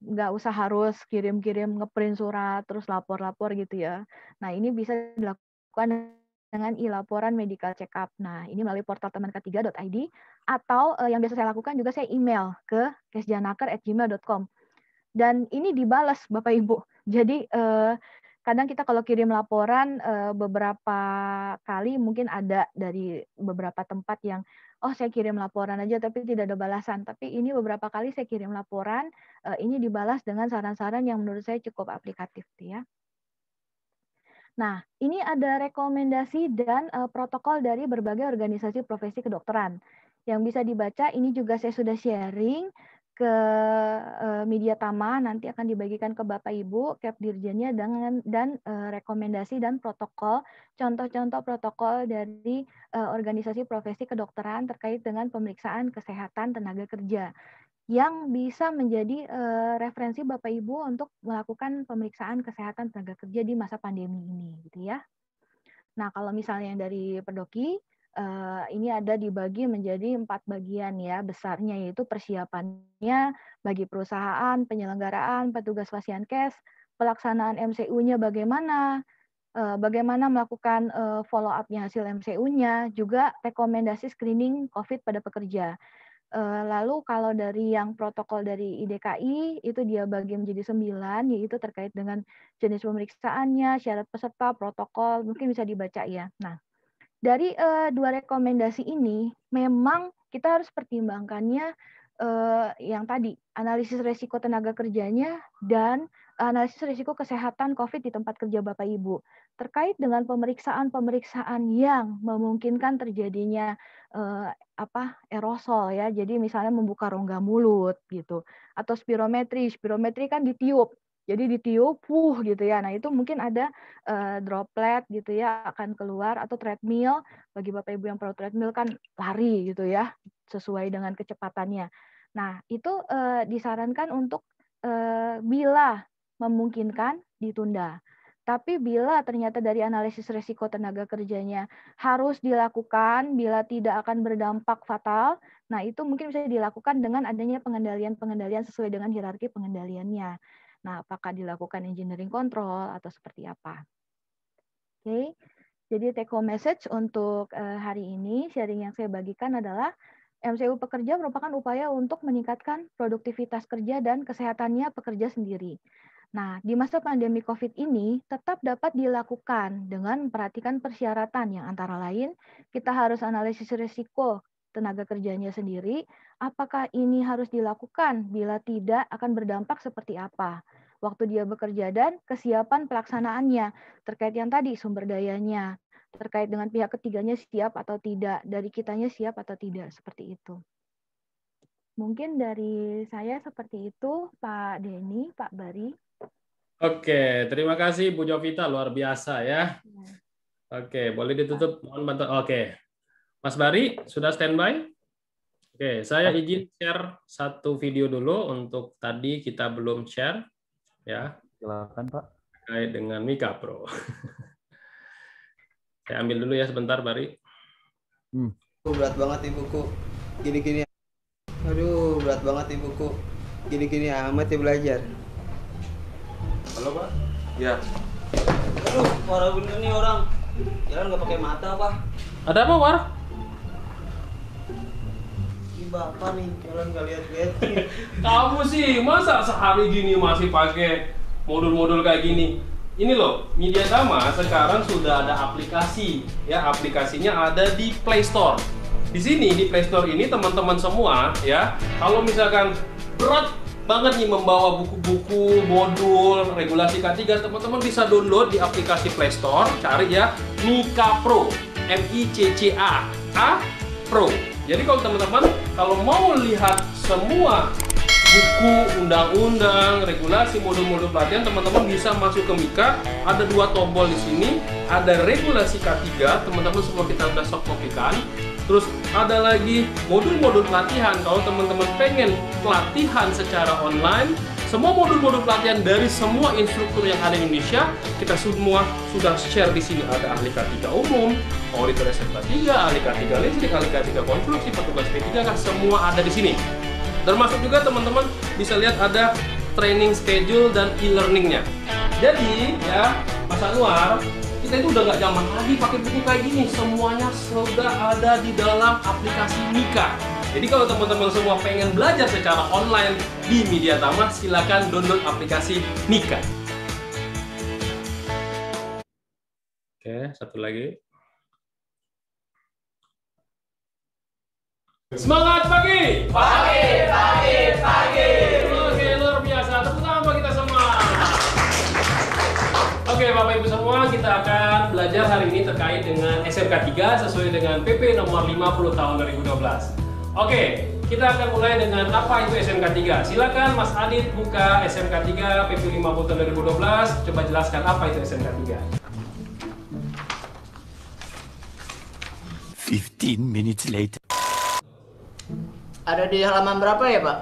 Speaker 1: nggak usah harus kirim-kirim ngeprint surat terus lapor-lapor gitu ya. Nah, ini bisa dilakukan dengan e-laporan medical check-up. Nah, ini melalui portal teman ketiga.id atau eh, yang biasa saya lakukan juga saya email ke kesjanaker@gmail.com. Dan ini dibalas Bapak Ibu. Jadi eh, kadang kita kalau kirim laporan eh, beberapa kali mungkin ada dari beberapa tempat yang oh saya kirim laporan aja tapi tidak ada balasan. Tapi ini beberapa kali saya kirim laporan ini dibalas dengan saran-saran yang menurut saya cukup aplikatif gitu ya. Nah, ini ada rekomendasi dan uh, protokol dari berbagai organisasi profesi kedokteran yang bisa dibaca. Ini juga saya sudah sharing ke uh, media Tama nanti akan dibagikan ke Bapak Ibu cap dirjennya dengan dan uh, rekomendasi dan protokol contoh-contoh protokol dari uh, organisasi profesi kedokteran terkait dengan pemeriksaan kesehatan tenaga kerja yang bisa menjadi uh, referensi Bapak Ibu untuk melakukan pemeriksaan kesehatan tenaga kerja di masa pandemi ini gitu ya. Nah, kalau misalnya yang dari Pedoki uh, eh, ini ada dibagi menjadi empat bagian ya besarnya yaitu persiapannya bagi perusahaan, penyelenggaraan, petugas pasien kes, pelaksanaan MCU-nya bagaimana, eh, bagaimana melakukan follow up-nya hasil MCU-nya, juga rekomendasi screening COVID pada pekerja. Eh, lalu kalau dari yang protokol dari IDKI itu dia bagi menjadi sembilan, yaitu terkait dengan jenis pemeriksaannya, syarat peserta, protokol, mungkin bisa dibaca ya. Nah, dari uh, dua rekomendasi ini memang kita harus pertimbangkannya uh, yang tadi analisis resiko tenaga kerjanya dan analisis risiko kesehatan COVID di tempat kerja Bapak Ibu terkait dengan pemeriksaan-pemeriksaan yang memungkinkan terjadinya eh, apa aerosol ya. Jadi misalnya membuka rongga mulut gitu atau spirometri. Spirometri kan ditiup. Jadi ditiup, puh gitu ya. Nah itu mungkin ada eh, droplet gitu ya akan keluar atau treadmill bagi bapak ibu yang perlu treadmill kan lari gitu ya sesuai dengan kecepatannya. Nah itu eh, disarankan untuk eh, bila memungkinkan ditunda. Tapi bila ternyata dari analisis risiko tenaga kerjanya harus dilakukan bila tidak akan berdampak fatal, nah itu mungkin bisa dilakukan dengan adanya pengendalian-pengendalian sesuai dengan hierarki pengendaliannya. Nah, apakah dilakukan engineering control atau seperti apa? Oke. Okay. Jadi take home message untuk eh, hari ini sharing yang saya bagikan adalah MCU pekerja merupakan upaya untuk meningkatkan produktivitas kerja dan kesehatannya pekerja sendiri. Nah, di masa pandemi COVID ini tetap dapat dilakukan dengan memperhatikan persyaratan yang antara lain kita harus analisis risiko tenaga kerjanya sendiri, apakah ini harus dilakukan, bila tidak akan berdampak seperti apa waktu dia bekerja dan kesiapan pelaksanaannya terkait yang tadi sumber dayanya terkait dengan pihak ketiganya siap atau tidak dari kitanya siap atau tidak seperti itu mungkin dari saya seperti itu Pak Denny Pak Bari
Speaker 3: Oke, terima kasih Bu Jovita, luar biasa ya. Iya. Oke, boleh ditutup. Mohon bantu. Oke, Mas Bari sudah standby. Oke, saya izin share satu video dulu untuk tadi kita belum share, ya. Silakan Pak. Terkait dengan Mika Pro. saya ambil dulu ya sebentar, Bari. Hmm. Berat banget ibuku. Gini-gini. Aduh, berat banget ibuku. Gini-gini amat ya belajar. Halo, Pak. Ya. Aduh, para bener nih orang. Jalan nggak pakai mata, Pak. Ada apa, War? Ini Bapak nih, jalan nggak lihat-lihat. Kamu sih, masa sehari gini masih pakai modul-modul kayak gini? Ini loh, media sama sekarang sudah ada aplikasi. Ya, aplikasinya ada di Play Store. Di sini di Play Store ini teman-teman semua ya, kalau misalkan berat banget nih membawa buku-buku, modul, regulasi K3, teman-teman bisa download di aplikasi Play Store, cari ya Mika Pro, M I C C A A Pro. Jadi kalau teman-teman kalau mau lihat semua buku, undang-undang, regulasi, modul-modul pelatihan, teman-teman bisa masuk ke Mika. Ada dua tombol di sini, ada regulasi K3, teman-teman semua kita sudah sok kopikan. Terus ada lagi modul-modul pelatihan. Kalau teman-teman pengen pelatihan secara online, semua modul-modul pelatihan dari semua instruktur yang ada di Indonesia, kita semua sudah share di sini. Ada ahli K3 umum, auditor SMK3, ahli K3 listrik, ahli K3 konstruksi, petugas P3, kan nah, semua ada di sini. Termasuk juga teman-teman bisa lihat ada training schedule dan e-learningnya. Jadi ya Mas Anwar, kita itu udah nggak zaman lagi pakai buku kayak gini semuanya sudah ada di dalam aplikasi Mika jadi kalau teman-teman semua pengen belajar secara online di Media Tama, silahkan download aplikasi Mika oke satu lagi Semangat pagi! Pagi, pagi, pagi! Oke Bapak Ibu semua, kita akan belajar hari ini terkait dengan SMK 3 sesuai dengan PP nomor 50 tahun 2012. Oke, kita akan mulai dengan apa itu SMK 3. Silakan Mas Adit buka SMK 3 PP 50 tahun 2012, coba jelaskan apa itu SMK 3.
Speaker 2: 15 minutes later.
Speaker 1: Ada di halaman berapa ya, Pak?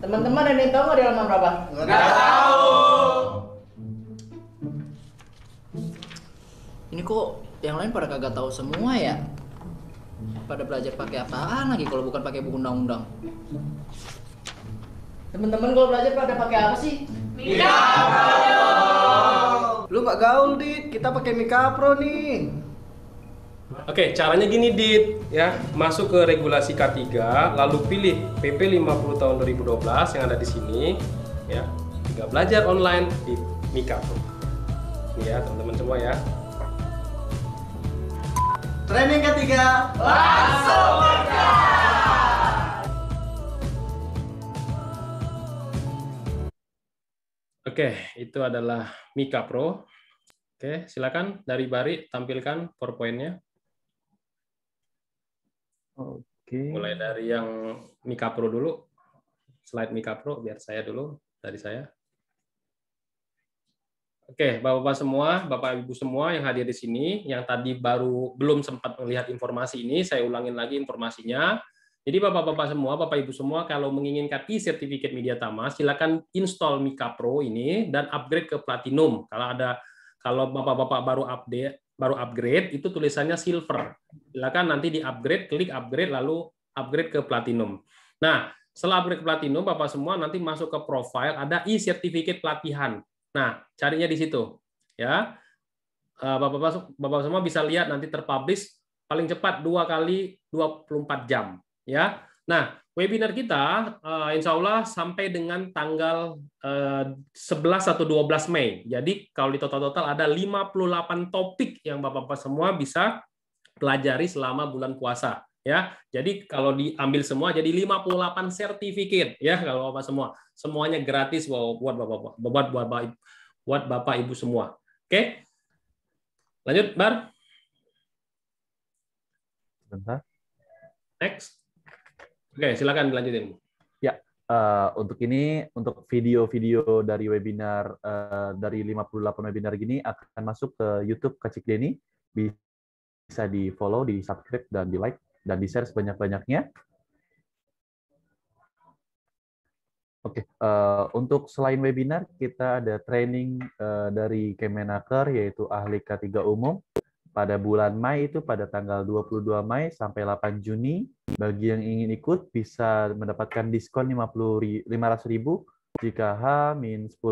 Speaker 1: Teman-teman ada yang tahu di halaman berapa? Nggak tahu. ini kok yang lain pada kagak tahu semua ya pada belajar pakai apaan lagi kalau bukan pakai buku undang-undang
Speaker 3: teman-teman kalau belajar pada pakai apa sih
Speaker 1: mikapro lu
Speaker 3: gak gaul dit kita pakai mikapro nih Oke, caranya gini Dit, ya. Masuk ke regulasi K3, lalu pilih PP 50 tahun 2012 yang ada di sini, ya. Tiga belajar online di Mikapro. Ya, teman-teman semua ya.
Speaker 2: Training ketiga
Speaker 3: langsung kerja. Oke, itu adalah Mika Pro. Oke, silakan dari Bari tampilkan PowerPoint-nya. Oke. Mulai dari yang Mika Pro dulu. Slide Mika Pro biar saya dulu dari saya. Oke, Bapak-bapak semua, Bapak Ibu semua yang hadir di sini, yang tadi baru belum sempat melihat informasi ini, saya ulangin lagi informasinya. Jadi Bapak-bapak semua, Bapak Ibu semua kalau menginginkan e sertifikat media Tama, silakan install Mika Pro ini dan upgrade ke platinum. Kalau ada kalau Bapak-bapak baru update baru upgrade itu tulisannya silver. Silakan nanti di-upgrade, klik upgrade lalu upgrade ke platinum. Nah, setelah upgrade ke platinum, Bapak semua nanti masuk ke profile ada e sertifikat pelatihan. Nah, carinya di situ. Ya, eh, Bapak-bapak Bapak semua bisa lihat nanti terpublish paling cepat dua kali 24 jam. Ya, nah webinar kita eh, insya Allah sampai dengan tanggal eh, sebelas 11 atau 12 Mei. Jadi kalau di total-total ada 58 topik yang Bapak-Bapak semua bisa pelajari selama bulan puasa ya. Jadi kalau diambil semua jadi 58 sertifikat ya kalau Bapak semua. Semuanya gratis buat Bapak bapak buat Bapak buat Bapak Ibu semua. Oke. Lanjut, Bar. Bentar. Next. Oke, silakan lanjutin.
Speaker 4: Ya, uh, untuk ini untuk video-video dari webinar uh, dari 58 webinar gini akan masuk ke YouTube Kacik Deni. Bisa di-follow, di-subscribe dan di-like dan di-share sebanyak-banyaknya. Oke, okay. uh, eh, untuk selain webinar, kita ada training uh, dari Kemenaker, yaitu ahli K3 umum. Pada bulan Mei itu pada tanggal 22 Mei sampai 8 Juni. Bagi yang ingin ikut bisa mendapatkan diskon 50 ribu jika H-10.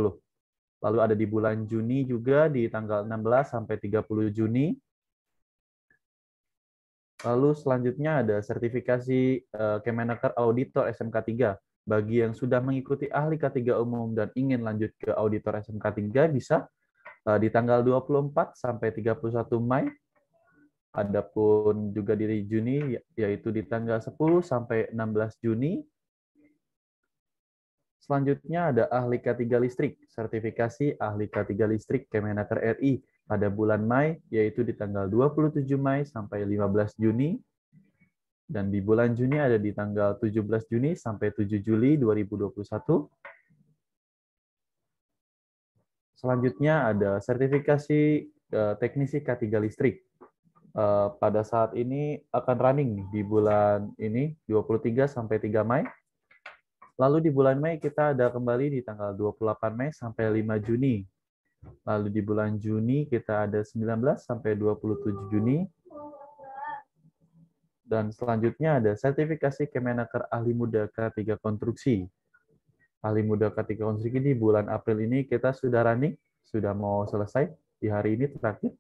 Speaker 4: Lalu ada di bulan Juni juga di tanggal 16 sampai 30 Juni Lalu selanjutnya ada sertifikasi eh, Kemenaker Auditor SMK 3. Bagi yang sudah mengikuti ahli K3 umum dan ingin lanjut ke auditor SMK 3 bisa eh, di tanggal 24 sampai 31 Mei. Adapun juga di Juni yaitu di tanggal 10 sampai 16 Juni. Selanjutnya ada ahli K3 listrik, sertifikasi ahli K3 listrik Kemenaker RI pada bulan Mei, yaitu di tanggal 27 Mei sampai 15 Juni. Dan di bulan Juni ada di tanggal 17 Juni sampai 7 Juli 2021. Selanjutnya ada sertifikasi eh, teknisi K3 listrik. Eh, pada saat ini akan running di bulan ini 23 sampai 3 Mei. Lalu di bulan Mei kita ada kembali di tanggal 28 Mei sampai 5 Juni Lalu di bulan Juni kita ada 19 sampai 27 Juni. Dan selanjutnya ada sertifikasi Kemenaker Ahli Muda K3 Konstruksi. Ahli Muda K3 Konstruksi di bulan April ini kita sudah running, sudah mau selesai di hari ini terakhir.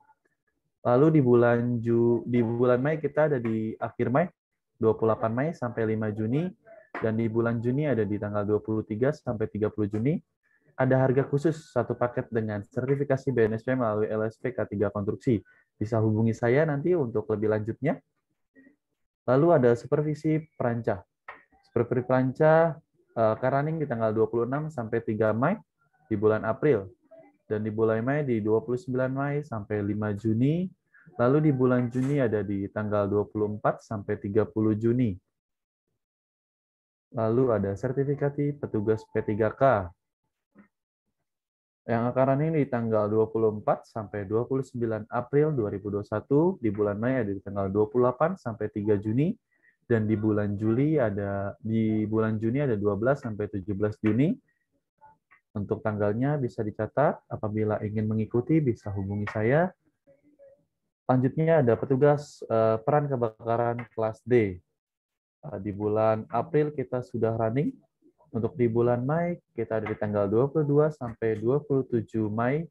Speaker 4: Lalu di bulan Ju, di bulan Mei kita ada di akhir Mei, 28 Mei sampai 5 Juni dan di bulan Juni ada di tanggal 23 sampai 30 Juni ada harga khusus satu paket dengan sertifikasi BNSP melalui LSP K3 Konstruksi. Bisa hubungi saya nanti untuk lebih lanjutnya. Lalu ada supervisi perancah. Supervisi perancah eh, Karaning di tanggal 26 sampai 3 Mei di bulan April. Dan di bulan Mei di 29 Mei sampai 5 Juni. Lalu di bulan Juni ada di tanggal 24 sampai 30 Juni. Lalu ada sertifikasi petugas P3K yang akan running di tanggal 24 sampai 29 April 2021, di bulan Mei ada di tanggal 28 sampai 3 Juni, dan di bulan Juli ada di bulan Juni ada 12 sampai 17 Juni. Untuk tanggalnya bisa dicatat, apabila ingin mengikuti bisa hubungi saya. Lanjutnya ada petugas eh, peran kebakaran kelas D. Eh, di bulan April kita sudah running untuk di bulan Mei, kita ada di tanggal 22 sampai 27 Mei.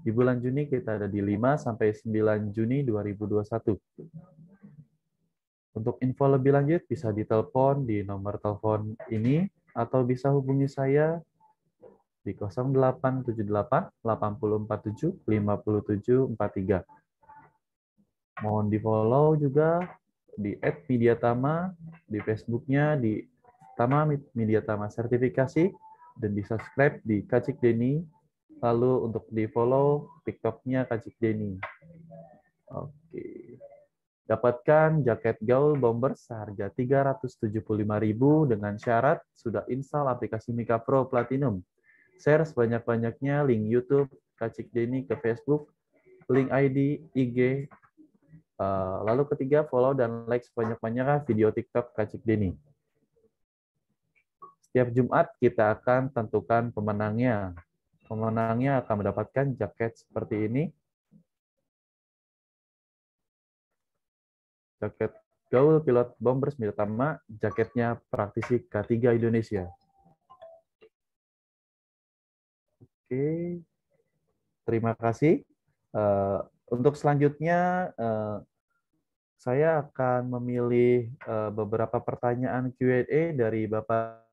Speaker 4: Di bulan Juni, kita ada di 5 sampai 9 Juni 2021. Untuk info lebih lanjut, bisa ditelepon di nomor telepon ini atau bisa hubungi saya di 0878 8047 5743. Mohon di-follow juga di @mediatama di Facebooknya di Tama Media Tama sertifikasi dan di subscribe di Kacik Deni lalu untuk di follow TikToknya Kacik Deni. Oke. Dapatkan jaket gaul bomber seharga 375.000 dengan syarat sudah install aplikasi Mika Pro Platinum. Share sebanyak-banyaknya link YouTube Kacik Deni ke Facebook, link ID, IG. Eh, lalu ketiga, follow dan like sebanyak-banyaknya video TikTok Kacik Deni. Tiap Jumat kita akan tentukan pemenangnya. Pemenangnya akan mendapatkan jaket seperti ini. Jaket Gaul Pilot Bombers. Pertama, jaketnya praktisi K3 Indonesia. Oke, terima kasih. Eh, untuk selanjutnya, eh, saya akan memilih eh, beberapa pertanyaan Q&A dari Bapak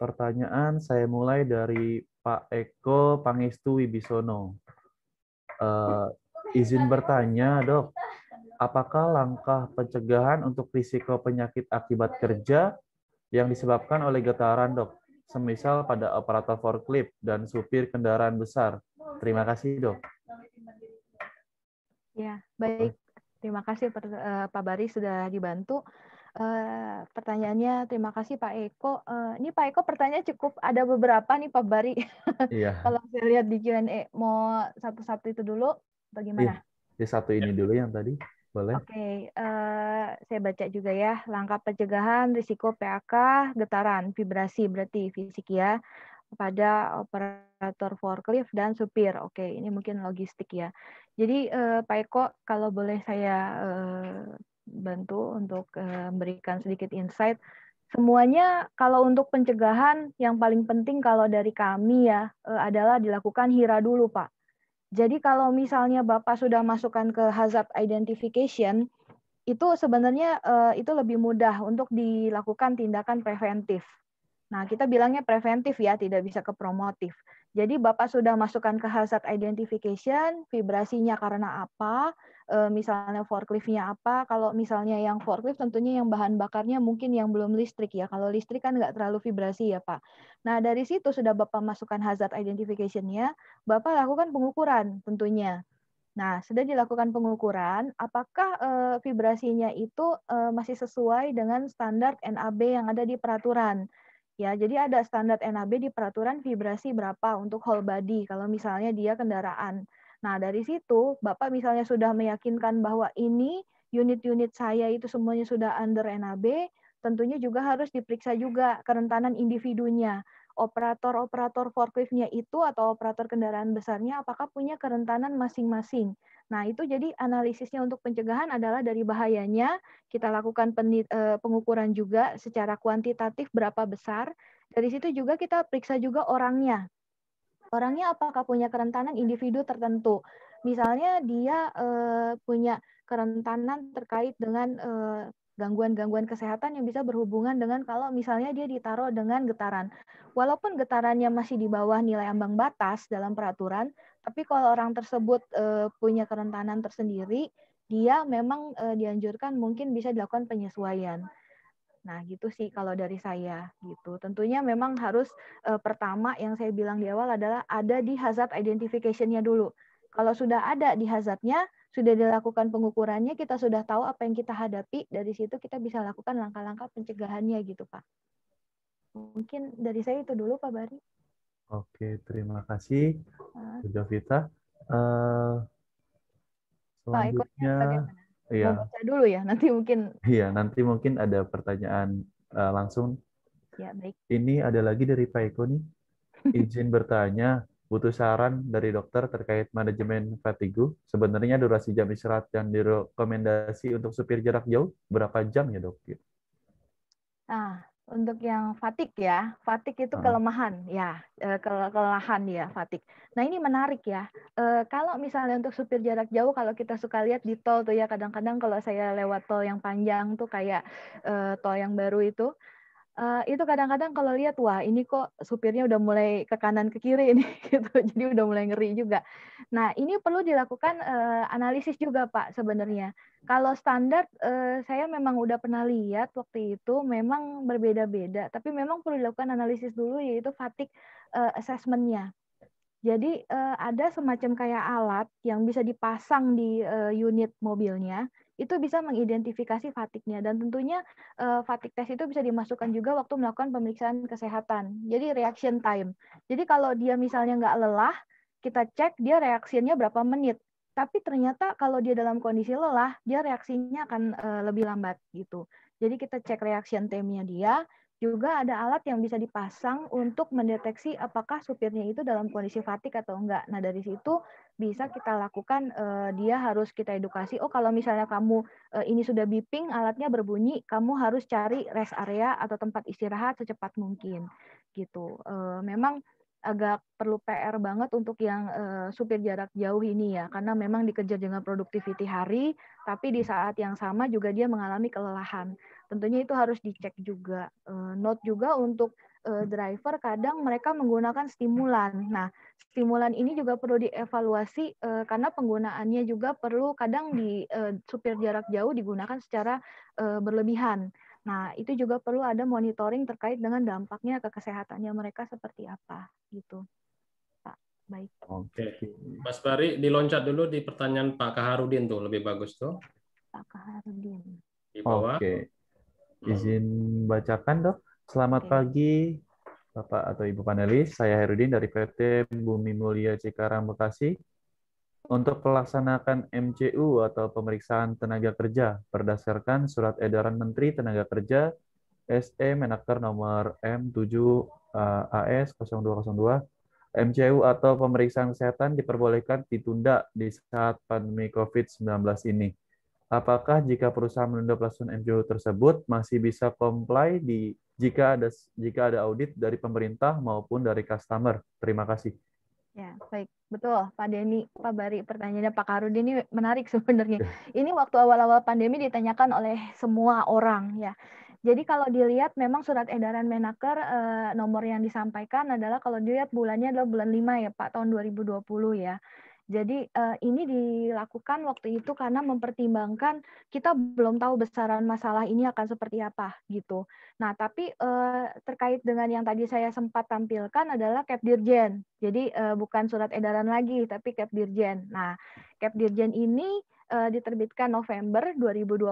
Speaker 4: pertanyaan saya mulai dari Pak Eko Pangestu Wibisono. Uh, izin bertanya, dok, apakah langkah pencegahan untuk risiko penyakit akibat kerja yang disebabkan oleh getaran, dok? Semisal pada operator forklift dan supir kendaraan besar. Terima kasih, dok.
Speaker 1: Ya, baik. Terima kasih eh, Pak Bari sudah dibantu. Eh, pertanyaannya terima kasih Pak Eko. Uh, ini Pak Eko pertanyaan cukup ada beberapa nih Pak Bari. Iya. Kalau saya lihat di Q&A mau satu-satu itu dulu bagaimana?
Speaker 4: Iya, ya, satu ini dulu yang
Speaker 2: tadi. Boleh. Oke,
Speaker 1: okay. uh, eh, saya baca juga ya. Langkah pencegahan risiko PAK getaran vibrasi berarti fisik ya pada operator forklift dan supir. Oke, okay. ini mungkin logistik ya. Jadi uh, Pak Eko kalau boleh saya uh, bantu untuk eh, memberikan sedikit insight. Semuanya kalau untuk pencegahan yang paling penting kalau dari kami ya eh, adalah dilakukan hira dulu Pak. Jadi kalau misalnya Bapak sudah masukkan ke hazard identification, itu sebenarnya uh, itu lebih mudah untuk dilakukan tindakan preventif. Nah, kita bilangnya preventif ya, tidak bisa ke promotif. Jadi Bapak sudah masukkan ke hazard identification, vibrasinya karena apa, Eh, misalnya forkliftnya apa. Kalau misalnya yang forklift tentunya yang bahan bakarnya mungkin yang belum listrik ya. Kalau listrik kan nggak terlalu vibrasi ya Pak. Nah dari situ sudah Bapak masukkan hazard identificationnya. Bapak lakukan pengukuran tentunya. Nah sudah dilakukan pengukuran, apakah eh, vibrasinya itu eh, masih sesuai dengan standar NAB yang ada di peraturan. Ya, jadi ada standar NAB di peraturan vibrasi berapa untuk whole body kalau misalnya dia kendaraan. Nah, dari situ Bapak misalnya sudah meyakinkan bahwa ini unit-unit saya itu semuanya sudah under NAB, tentunya juga harus diperiksa juga kerentanan individunya. Operator-operator forkliftnya itu atau operator kendaraan besarnya apakah punya kerentanan masing-masing. Nah, itu jadi analisisnya untuk pencegahan adalah dari bahayanya, kita lakukan e, pengukuran juga secara kuantitatif berapa besar. Dari situ juga kita periksa juga orangnya. Orangnya apakah punya kerentanan individu tertentu? Misalnya dia uh, punya kerentanan terkait dengan gangguan eh, gangguan-gangguan kesehatan yang bisa berhubungan dengan kalau misalnya dia ditaruh dengan getaran. Walaupun getarannya masih di bawah nilai ambang batas dalam peraturan, tapi kalau orang tersebut uh, punya kerentanan tersendiri, dia memang uh, dianjurkan mungkin bisa dilakukan penyesuaian. Nah, gitu sih kalau dari saya gitu. Tentunya memang harus uh, pertama yang saya bilang di awal adalah ada di hazard identificationnya dulu. Kalau sudah ada di hazardnya, sudah dilakukan pengukurannya, kita sudah tahu apa yang kita hadapi, dari situ kita bisa lakukan langkah-langkah pencegahannya gitu, Pak. Mungkin dari saya itu dulu, Pak Bari.
Speaker 2: Oke, terima
Speaker 4: kasih, Bu Jovita. Uh,
Speaker 1: selanjutnya, Iya. Membaca dulu ya, nanti mungkin.
Speaker 4: Iya, nanti mungkin ada pertanyaan uh, langsung. Ya, baik. Ini ada lagi dari Pak Eko nih. Izin bertanya, butuh saran dari dokter terkait manajemen fatigue. Sebenarnya durasi jam istirahat yang direkomendasi untuk supir jarak jauh berapa jam ya dok?
Speaker 1: Ah, untuk yang fatik ya, fatik itu ah. kelemahan ya, eh, kelelahan ya fatik. Nah ini menarik ya. E, kalau misalnya untuk supir jarak jauh, kalau kita suka lihat di tol tuh ya, kadang-kadang kalau saya lewat tol yang panjang tuh kayak e, tol yang baru itu, Uh, itu kadang-kadang kalau lihat wah ini kok supirnya udah mulai ke kanan ke kiri ini gitu jadi udah mulai ngeri juga nah ini perlu dilakukan uh, analisis juga pak sebenarnya kalau standar uh, saya memang udah pernah lihat waktu itu memang berbeda-beda tapi memang perlu dilakukan analisis dulu yaitu fatigue uh, assessmentnya jadi uh, ada semacam kayak alat yang bisa dipasang di uh, unit mobilnya itu bisa mengidentifikasi fatiknya dan tentunya uh, fatik test itu bisa dimasukkan juga waktu melakukan pemeriksaan kesehatan. Jadi reaction time. Jadi kalau dia misalnya nggak lelah, kita cek dia reaksinya berapa menit. Tapi ternyata kalau dia dalam kondisi lelah, dia reaksinya akan uh, lebih lambat gitu. Jadi kita cek reaction time-nya dia, juga ada alat yang bisa dipasang untuk mendeteksi apakah supirnya itu dalam kondisi fatik atau enggak. Nah, dari situ bisa kita lakukan eh, dia harus kita edukasi, oh kalau misalnya kamu eh, ini sudah beeping, alatnya berbunyi, kamu harus cari rest area atau tempat istirahat secepat mungkin. Gitu. Eh, memang agak perlu PR banget untuk yang uh, supir jarak jauh ini ya karena memang dikejar dengan produktiviti hari tapi di saat yang sama juga dia mengalami kelelahan tentunya itu harus dicek juga. Eh, note juga untuk eh, driver kadang mereka menggunakan stimulan. Nah, stimulan ini juga perlu dievaluasi eh, karena penggunaannya juga perlu kadang di supir jarak jauh digunakan secara berlebihan. Nah, itu juga perlu ada monitoring terkait dengan dampaknya ke kesehatannya mereka seperti apa gitu. Pak,
Speaker 3: baik. Oke. Mas Bari diloncat dulu di pertanyaan Pak Kaharudin tuh lebih bagus tuh.
Speaker 1: Pak Kaharudin. Di bawah.
Speaker 4: Hmm. Izin bacakan dok. Selamat okay. pagi Bapak atau Ibu panelis. Saya Herudin dari PT Bumi Mulia Cikarang Bekasi. Untuk melaksanakan MCU atau pemeriksaan tenaga kerja berdasarkan surat edaran Menteri Tenaga Kerja SE Menaker nomor M7 AS 0202 MCU atau pemeriksaan kesehatan diperbolehkan ditunda di saat pandemi COVID-19 ini. Apakah jika perusahaan menunda pelaksanaan MPO tersebut masih bisa comply di jika ada jika ada audit dari pemerintah maupun dari customer? Terima kasih.
Speaker 1: Ya, baik. Betul, Pak Denny, Pak Bari, pertanyaannya Pak Karud ini menarik sebenarnya. Ya. Ini waktu awal-awal pandemi ditanyakan oleh semua orang ya. Jadi kalau dilihat memang surat edaran Menaker eh, nomor yang disampaikan adalah kalau dilihat bulannya adalah bulan 5 ya Pak tahun 2020 ya. Jadi uh, ini dilakukan waktu itu karena mempertimbangkan kita belum tahu besaran masalah ini akan seperti apa gitu. Nah, tapi uh, terkait dengan yang tadi saya sempat tampilkan adalah Cap Dirjen. Jadi uh, bukan surat edaran lagi tapi Cap Dirjen. Nah, Dirjen ini uh, diterbitkan November 2020.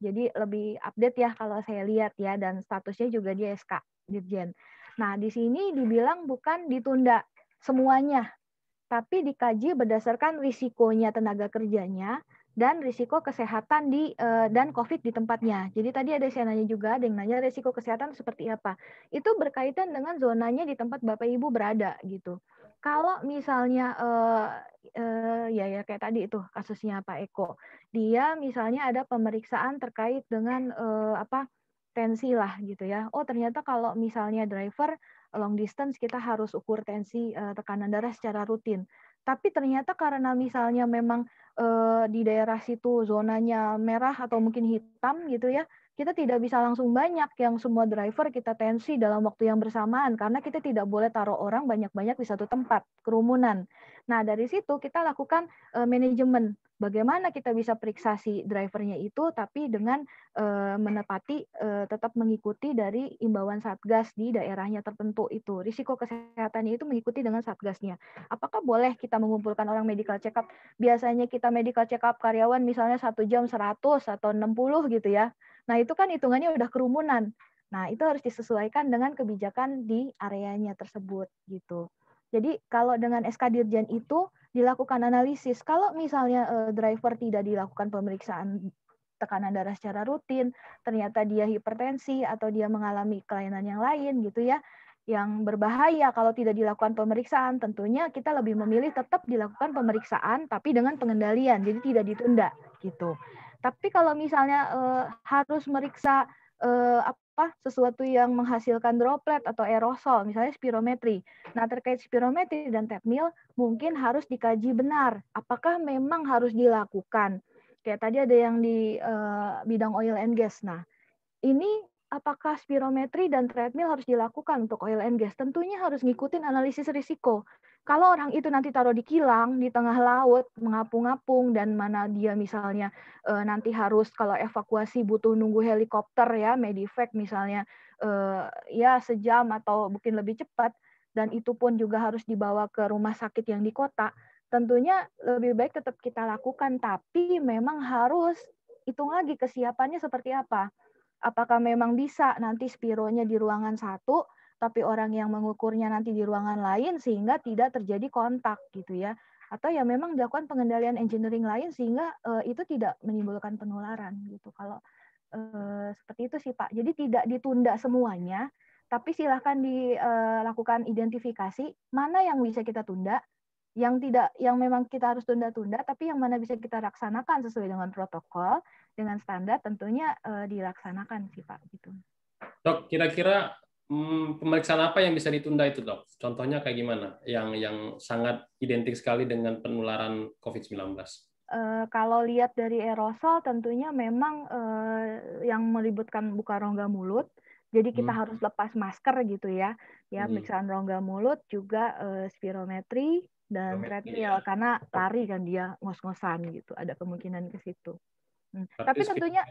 Speaker 1: Jadi lebih update ya kalau saya lihat ya dan statusnya juga di SK Dirjen. Nah, di sini dibilang bukan ditunda semuanya tapi dikaji berdasarkan risikonya tenaga kerjanya dan risiko kesehatan di eh, dan COVID di tempatnya. Jadi tadi ada saya nanya juga, ada yang nanya risiko kesehatan seperti apa. Itu berkaitan dengan zonanya di tempat Bapak Ibu berada gitu. Kalau misalnya uh, uh, ya ya kayak tadi itu kasusnya Pak Eko, dia misalnya ada pemeriksaan terkait dengan uh, apa tensi lah gitu ya. Oh ternyata kalau misalnya driver long distance kita harus ukur tensi uh, tekanan darah secara rutin. Tapi ternyata karena misalnya memang uh, di daerah situ zonanya merah atau mungkin hitam gitu ya, kita tidak bisa langsung banyak yang semua driver kita tensi dalam waktu yang bersamaan karena kita tidak boleh taruh orang banyak-banyak di satu tempat, kerumunan. Nah, dari situ kita lakukan uh, manajemen. Bagaimana kita bisa periksa si drivernya itu tapi dengan uh, menepati uh, tetap mengikuti dari imbauan Satgas di daerahnya tertentu itu. Risiko kesehatannya itu mengikuti dengan Satgasnya. Apakah boleh kita mengumpulkan orang medical check up? Biasanya kita medical check up karyawan misalnya satu jam 100 atau 60 gitu ya Nah, itu kan hitungannya udah kerumunan. Nah, itu harus disesuaikan dengan kebijakan di areanya tersebut gitu. Jadi kalau dengan SK Dirjen itu dilakukan analisis. Kalau misalnya eh, driver tidak dilakukan pemeriksaan tekanan darah secara rutin, ternyata dia hipertensi atau dia mengalami kelainan yang lain gitu ya, yang berbahaya kalau tidak dilakukan pemeriksaan, tentunya kita lebih memilih tetap dilakukan pemeriksaan tapi dengan pengendalian, jadi tidak ditunda gitu. Tapi kalau misalnya eh, harus meriksa eh, apa sesuatu yang menghasilkan droplet atau aerosol, misalnya spirometri. Nah, terkait spirometri dan tap mungkin harus dikaji benar apakah memang harus dilakukan. Kayak tadi ada yang di eh, bidang oil and gas. Nah, ini apakah spirometri dan treadmill harus dilakukan untuk oil and gas? Tentunya harus ngikutin analisis risiko. Kalau orang itu nanti taruh di kilang, di tengah laut, mengapung-apung, dan mana dia misalnya e, nanti harus kalau evakuasi butuh nunggu helikopter ya, medivac misalnya, e, ya sejam atau mungkin lebih cepat, dan itu pun juga harus dibawa ke rumah sakit yang di kota, tentunya lebih baik tetap kita lakukan, tapi memang harus hitung lagi kesiapannya seperti apa apakah memang bisa nanti spironya di ruangan satu tapi orang yang mengukurnya nanti di ruangan lain sehingga tidak terjadi kontak gitu ya atau ya memang dilakukan pengendalian engineering lain sehingga uh, itu tidak menimbulkan penularan gitu kalau uh, seperti itu sih Pak jadi tidak ditunda semuanya tapi silahkan dilakukan eh, identifikasi mana yang bisa kita tunda yang tidak yang memang kita harus tunda-tunda tapi yang mana bisa kita laksanakan sesuai dengan protokol dengan standar tentunya uh, dilaksanakan sih Pak gitu.
Speaker 3: Dok, kira-kira hmm, pemeriksaan apa yang bisa ditunda itu Dok? Contohnya kayak gimana? Yang yang sangat identik sekali dengan penularan COVID-19. Uh,
Speaker 1: eh, kalau lihat dari aerosol tentunya memang uh, yang melibatkan buka rongga mulut. Jadi kita hmm. harus lepas masker gitu ya. Ya, hmm. pemeriksaan rongga mulut juga uh, spirometri dan treadmill ya. karena lari kan dia ngos-ngosan gitu. Ada kemungkinan ke situ. Hmm. Tapi tentunya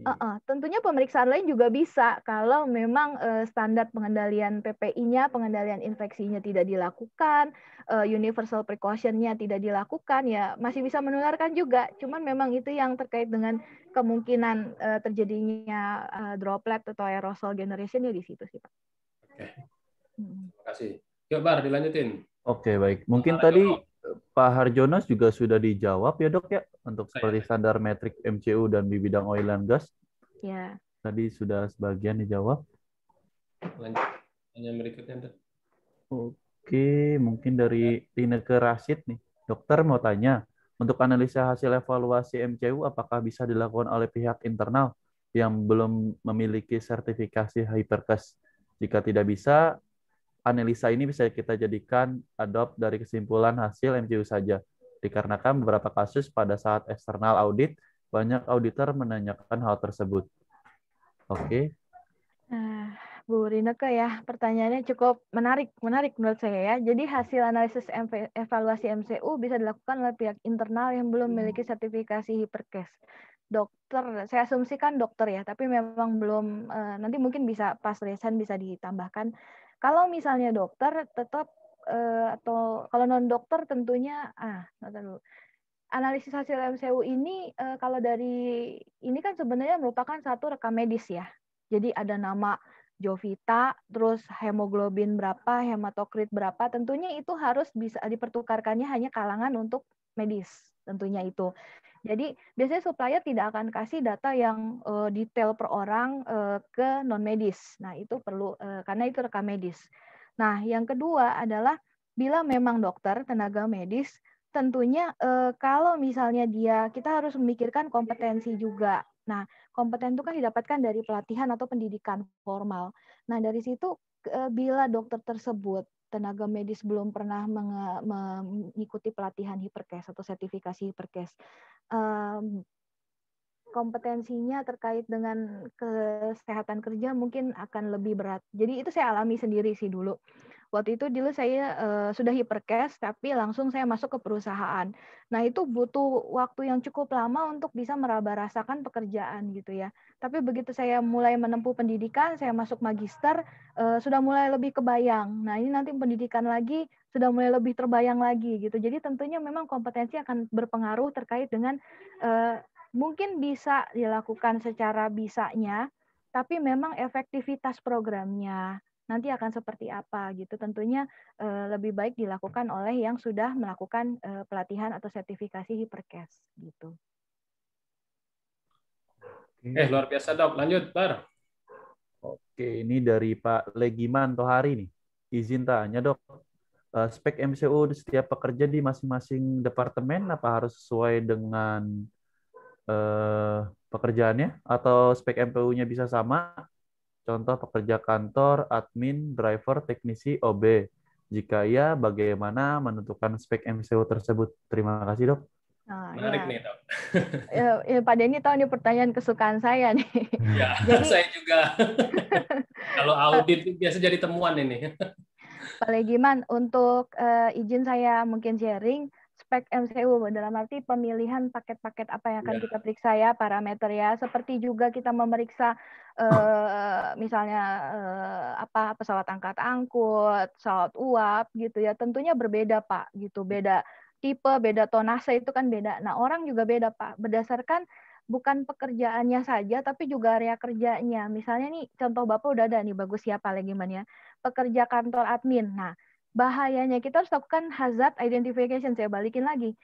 Speaker 1: Uh -uh. Tentunya pemeriksaan lain juga bisa kalau memang uh, standar pengendalian PPI-nya, pengendalian infeksinya tidak dilakukan, uh, universal precaution-nya tidak dilakukan, ya masih bisa menularkan juga. Cuman memang itu yang terkait dengan kemungkinan uh, terjadinya uh, droplet atau aerosol generation
Speaker 2: ya di situ sih Pak. Oke,
Speaker 3: hmm. terima kasih. Yuk Bar, dilanjutin. Oke baik.
Speaker 4: Mungkin tadi. Pak Harjonas juga sudah dijawab ya dok ya untuk seperti standar metrik MCU dan di bidang oil and gas. Ya. Tadi sudah sebagian dijawab.
Speaker 3: Lanjut hanya berikutnya dok.
Speaker 4: Oke, mungkin dari Rineke Rasid nih. Dokter mau tanya, untuk analisa hasil evaluasi MCU apakah bisa dilakukan oleh pihak internal yang belum memiliki sertifikasi Hypercast? Jika tidak bisa, analisa ini bisa kita jadikan adopt dari kesimpulan hasil MCU saja. Dikarenakan beberapa kasus pada saat eksternal audit, banyak auditor menanyakan hal tersebut. Oke. Okay.
Speaker 1: Nah, Bu Rineke ya, pertanyaannya cukup menarik, menarik menurut saya ya. Jadi hasil analisis evaluasi MCU bisa dilakukan oleh pihak internal yang belum hmm. memiliki sertifikasi hiperkes dokter saya asumsikan dokter ya tapi memang belum eh, nanti mungkin bisa pas resen bisa ditambahkan kalau misalnya dokter tetap eh, atau kalau non dokter tentunya ah dulu. Analisis hasil MCU ini eh, kalau dari ini kan sebenarnya merupakan satu rekam medis ya. Jadi ada nama Jovita, terus hemoglobin berapa, hematokrit berapa, tentunya itu harus bisa dipertukarkannya hanya kalangan untuk medis tentunya itu. Jadi biasanya supplier tidak akan kasih data yang uh, detail per orang uh, ke non medis. Nah itu perlu uh, karena itu rekam medis. Nah yang kedua adalah bila memang dokter tenaga medis tentunya uh, kalau misalnya dia kita harus memikirkan kompetensi juga. Nah, kompeten itu kan didapatkan dari pelatihan atau pendidikan formal. Nah, dari situ uh, bila dokter tersebut tenaga medis belum pernah mengikuti pelatihan hipercase atau sertifikasi hipercase kompetensinya terkait dengan kesehatan kerja mungkin akan lebih berat. Jadi itu saya alami sendiri sih dulu. Waktu itu dulu saya uh, sudah hiperkes tapi langsung saya masuk ke perusahaan. Nah, itu butuh waktu yang cukup lama untuk bisa meraba rasakan pekerjaan gitu ya. Tapi begitu saya mulai menempuh pendidikan, saya masuk magister uh, sudah mulai lebih kebayang. Nah, ini nanti pendidikan lagi sudah mulai lebih terbayang lagi gitu. Jadi tentunya memang kompetensi akan berpengaruh terkait dengan uh, mungkin bisa dilakukan secara bisanya, tapi memang efektivitas programnya nanti akan seperti apa gitu tentunya e, lebih baik dilakukan oleh yang sudah melakukan e, pelatihan atau sertifikasi hiperkes gitu.
Speaker 3: Eh luar biasa dok. Lanjut, Bar.
Speaker 4: Oke, ini dari Pak Legiman Tohari nih. Izin tanya dok, eh, spek MCU di setiap pekerja di masing-masing departemen apa harus sesuai dengan eh, pekerjaannya atau spek MPU-nya bisa sama. Contoh pekerja kantor, admin, driver, teknisi, OB. Jika iya, bagaimana menentukan spek MCU tersebut? Terima kasih, Dok. Nah,
Speaker 2: Menarik ya. nih, Dok.
Speaker 1: ya, ya, Pak Denny tahu ini pertanyaan kesukaan saya nih.
Speaker 3: Ya, jadi, saya juga. Kalau audit biasa jadi temuan ini.
Speaker 1: Pak Legiman, untuk uh, izin saya mungkin sharing, aspek MCU dalam arti pemilihan paket-paket apa yang akan yeah. kita periksa ya parameter ya seperti juga kita memeriksa uh, misalnya uh, apa pesawat angkat angkut, pesawat uap gitu ya tentunya berbeda Pak gitu beda tipe beda tonase itu kan beda. Nah orang juga beda Pak berdasarkan bukan pekerjaannya saja tapi juga area kerjanya. Misalnya nih contoh Bapak udah ada nih bagus siapa ya, lagi mana ya. Pekerja kantor admin. Nah, bahayanya kita harus lakukan hazard identification. Saya balikin lagi.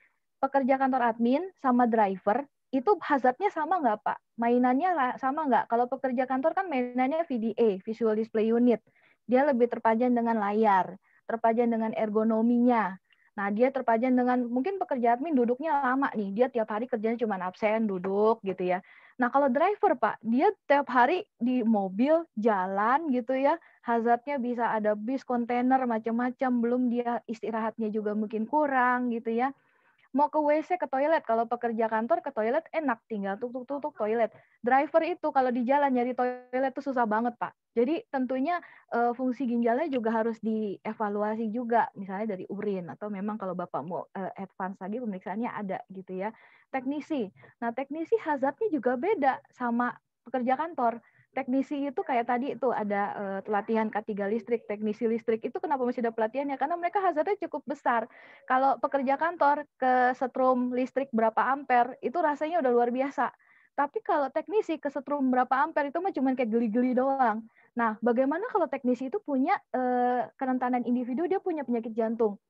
Speaker 1: Pekerja kantor admin sama driver itu hazardnya sama nggak Pak? Mainannya sama nggak? Kalau pekerja kantor kan mainannya VDA, Visual Display Unit. Dia lebih terpajang dengan layar, terpajan dengan ergonominya, Nah, dia terpajan dengan mungkin pekerja admin duduknya lama nih. Dia tiap hari kerjanya cuma absen, duduk gitu ya. Nah, kalau driver, Pak, dia tiap hari di mobil, jalan gitu ya. Hazardnya bisa ada bis, kontainer, macam-macam. Belum dia istirahatnya juga mungkin kurang gitu ya mau ke WC ke toilet kalau pekerja kantor ke toilet enak tinggal tutup tuk toilet driver itu kalau di jalan nyari toilet itu susah banget pak jadi tentunya uh, fungsi ginjalnya juga harus dievaluasi juga misalnya dari urin atau memang kalau bapak mau uh, advance lagi pemeriksaannya ada gitu ya teknisi nah teknisi hazardnya juga beda sama pekerja kantor teknisi itu kayak tadi itu ada uh, pelatihan K3 listrik, teknisi listrik itu kenapa masih ada pelatihannya? Karena mereka hazardnya cukup besar. Kalau pekerja kantor ke setrum listrik berapa ampere itu rasanya udah luar biasa. Tapi kalau teknisi ke setrum berapa ampere itu mah cuma kayak geli-geli doang. Nah, bagaimana kalau teknisi itu punya uh, kerentanan individu dia punya penyakit jantung?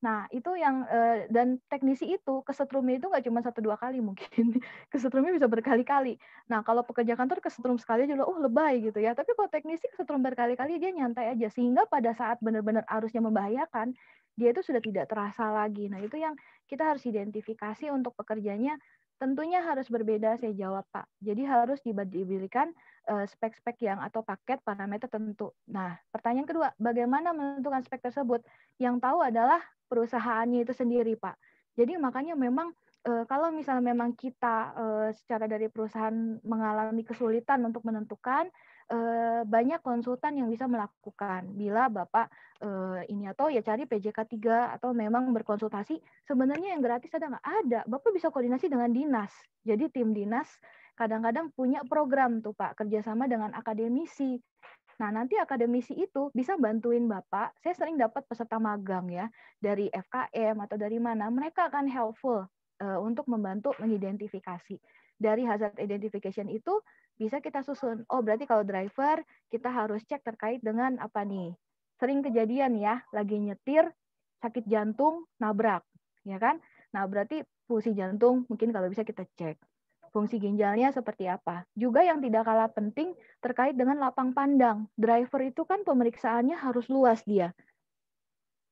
Speaker 1: Nah, itu yang uh, dan teknisi itu kesetrumnya itu nggak cuma satu dua kali mungkin. kesetrumnya bisa berkali-kali. Nah, kalau pekerja kantor kesetrum sekali aja oh lebay gitu ya. Tapi kalau teknisi kesetrum berkali-kali dia nyantai aja sehingga pada saat benar-benar arusnya membahayakan, dia itu sudah tidak terasa lagi. Nah, itu yang kita harus identifikasi untuk pekerjanya Tentunya harus berbeda saya jawab Pak. Jadi harus diberikan eh, spek-spek yang atau paket parameter tentu. Nah, pertanyaan kedua, bagaimana menentukan spek tersebut? Yang tahu adalah perusahaannya itu sendiri Pak. Jadi makanya memang eh, kalau misalnya memang kita eh, secara dari perusahaan mengalami kesulitan untuk menentukan, Eh, banyak konsultan yang bisa melakukan. Bila Bapak uh, ini atau ya cari PJK 3 atau memang berkonsultasi, sebenarnya yang gratis ada nggak? Ada. Bapak bisa koordinasi dengan dinas. Jadi tim dinas kadang-kadang punya program tuh Pak, kerjasama dengan akademisi. Nah, nanti akademisi itu bisa bantuin Bapak. Saya sering dapat peserta magang ya, dari FKM atau dari mana. Mereka akan helpful uh, untuk membantu mengidentifikasi. Dari hazard identification itu, bisa kita susun. Oh, berarti kalau driver kita harus cek terkait dengan apa nih? Sering kejadian ya, lagi nyetir, sakit jantung, nabrak, ya kan? Nah, berarti fungsi jantung mungkin kalau bisa kita cek. Fungsi ginjalnya seperti apa? Juga yang tidak kalah penting terkait dengan lapang pandang. Driver itu kan pemeriksaannya harus luas dia.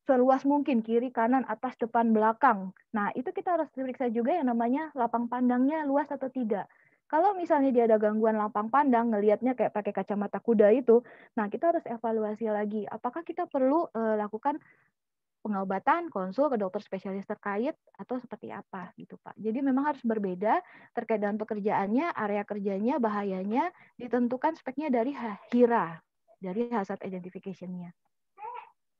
Speaker 1: Seluas mungkin, kiri, kanan, atas, depan, belakang. Nah, itu kita harus diperiksa juga yang namanya lapang pandangnya luas atau tidak kalau misalnya dia ada gangguan lapang pandang, ngelihatnya kayak pakai kacamata kuda itu, nah kita harus evaluasi lagi. Apakah kita perlu e, lakukan pengobatan, konsul ke dokter spesialis terkait atau seperti apa gitu Pak. Jadi memang harus berbeda terkait dengan pekerjaannya, area kerjanya, bahayanya ditentukan speknya dari HIRA, dari hazard identificationnya.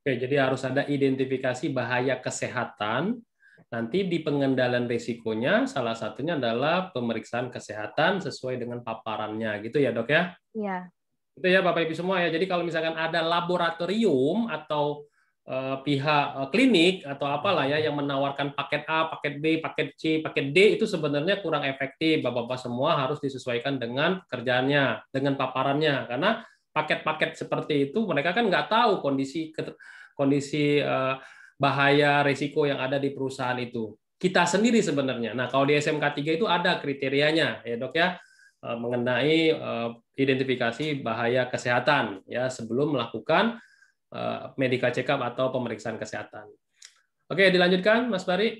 Speaker 3: Oke, jadi harus ada identifikasi bahaya kesehatan, Nanti di pengendalian risikonya salah satunya adalah pemeriksaan kesehatan sesuai dengan paparannya gitu ya dok ya? Iya. Itu ya Bapak Ibu semua ya. Jadi kalau misalkan ada laboratorium atau uh, pihak uh, klinik atau apalah ya yang menawarkan paket A, paket B, paket C, paket D itu sebenarnya kurang efektif. Bapak-bapak semua harus disesuaikan dengan kerjaannya, dengan paparannya karena paket-paket seperti itu mereka kan nggak tahu kondisi kondisi uh, bahaya risiko yang ada di perusahaan itu. Kita sendiri sebenarnya. Nah, kalau di SMK 3 itu ada kriterianya ya, Dok ya eh, mengenai eh, identifikasi bahaya kesehatan ya sebelum melakukan eh, medical check up atau pemeriksaan kesehatan. Oke, dilanjutkan Mas Bari.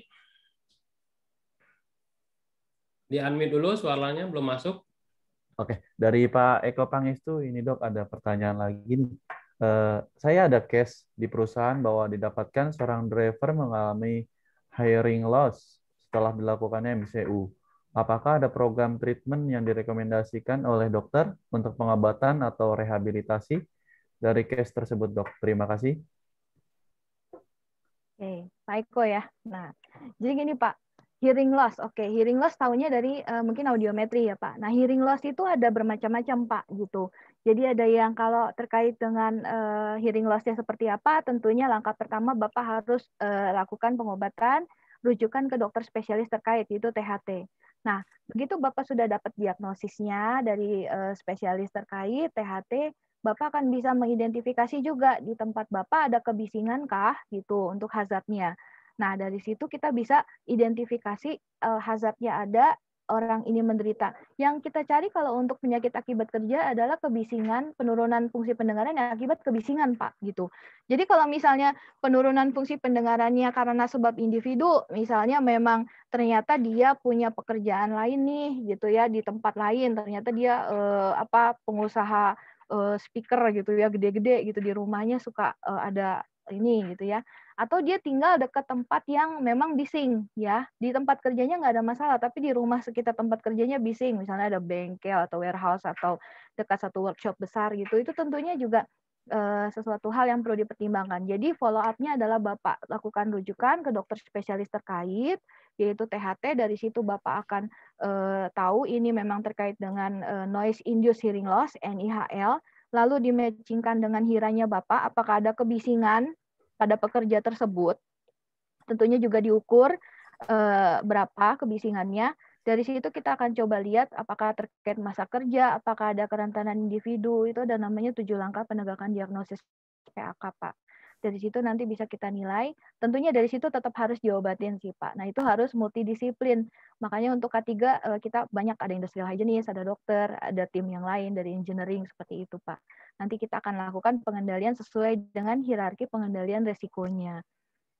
Speaker 3: Di unmute dulu suaranya belum masuk.
Speaker 4: Oke, dari Pak Eko Pangestu ini Dok ada pertanyaan lagi nih. Eh, saya ada case di perusahaan bahwa didapatkan seorang driver mengalami hiring loss setelah dilakukannya MCU. Apakah ada program treatment yang direkomendasikan oleh dokter untuk pengobatan atau rehabilitasi dari case tersebut, dok? Terima kasih.
Speaker 2: Oke, Pak
Speaker 1: Eko ya. Nah, jadi gini Pak, hearing loss. Oke, okay. hearing loss tahunya dari uh, mungkin audiometri ya, Pak. Nah, hearing loss itu ada bermacam-macam, Pak, gitu. Jadi ada yang kalau terkait dengan uh, hearing lossnya seperti apa, tentunya langkah pertama Bapak harus uh, lakukan pengobatan, rujukan ke dokter spesialis terkait, yaitu THT. Nah, begitu Bapak sudah dapat diagnosisnya dari uh, spesialis terkait, THT, Bapak akan bisa mengidentifikasi juga di tempat Bapak ada kebisingan kah gitu untuk hazardnya. Nah, dari situ kita bisa identifikasi uh, hazardnya ada, orang ini menderita. Yang kita cari kalau untuk penyakit akibat kerja adalah kebisingan, penurunan fungsi pendengaran yang akibat kebisingan, Pak, gitu. Jadi kalau misalnya penurunan fungsi pendengarannya karena sebab individu, misalnya memang ternyata dia punya pekerjaan lain nih, gitu ya, di tempat lain, ternyata dia eh, apa pengusaha eh, speaker gitu ya, gede-gede gitu di rumahnya suka eh, ada ini gitu ya atau dia tinggal dekat tempat yang memang bising ya di tempat kerjanya nggak ada masalah tapi di rumah sekitar tempat kerjanya bising misalnya ada bengkel atau warehouse atau dekat satu workshop besar gitu itu tentunya juga eh, sesuatu hal yang perlu dipertimbangkan jadi follow up-nya adalah bapak lakukan rujukan ke dokter spesialis terkait yaitu THT dari situ bapak akan uh, tahu ini memang terkait dengan uh, noise induced hearing loss NIHL lalu dimatchingkan dengan hiranya bapak apakah ada kebisingan pada pekerja tersebut. Tentunya juga diukur eh, berapa kebisingannya. Dari situ kita akan coba lihat apakah terkait masa kerja, apakah ada kerentanan individu. Itu ada namanya tujuh langkah penegakan diagnosis PAK, Pak dari situ nanti bisa kita nilai. Tentunya dari situ tetap harus diobatin sih Pak. Nah itu harus multidisiplin. Makanya untuk K3 eh, kita banyak ada industrial hygienist, ada dokter, ada tim yang lain dari engineering seperti itu Pak. Nanti kita akan lakukan pengendalian sesuai dengan hierarki pengendalian resikonya.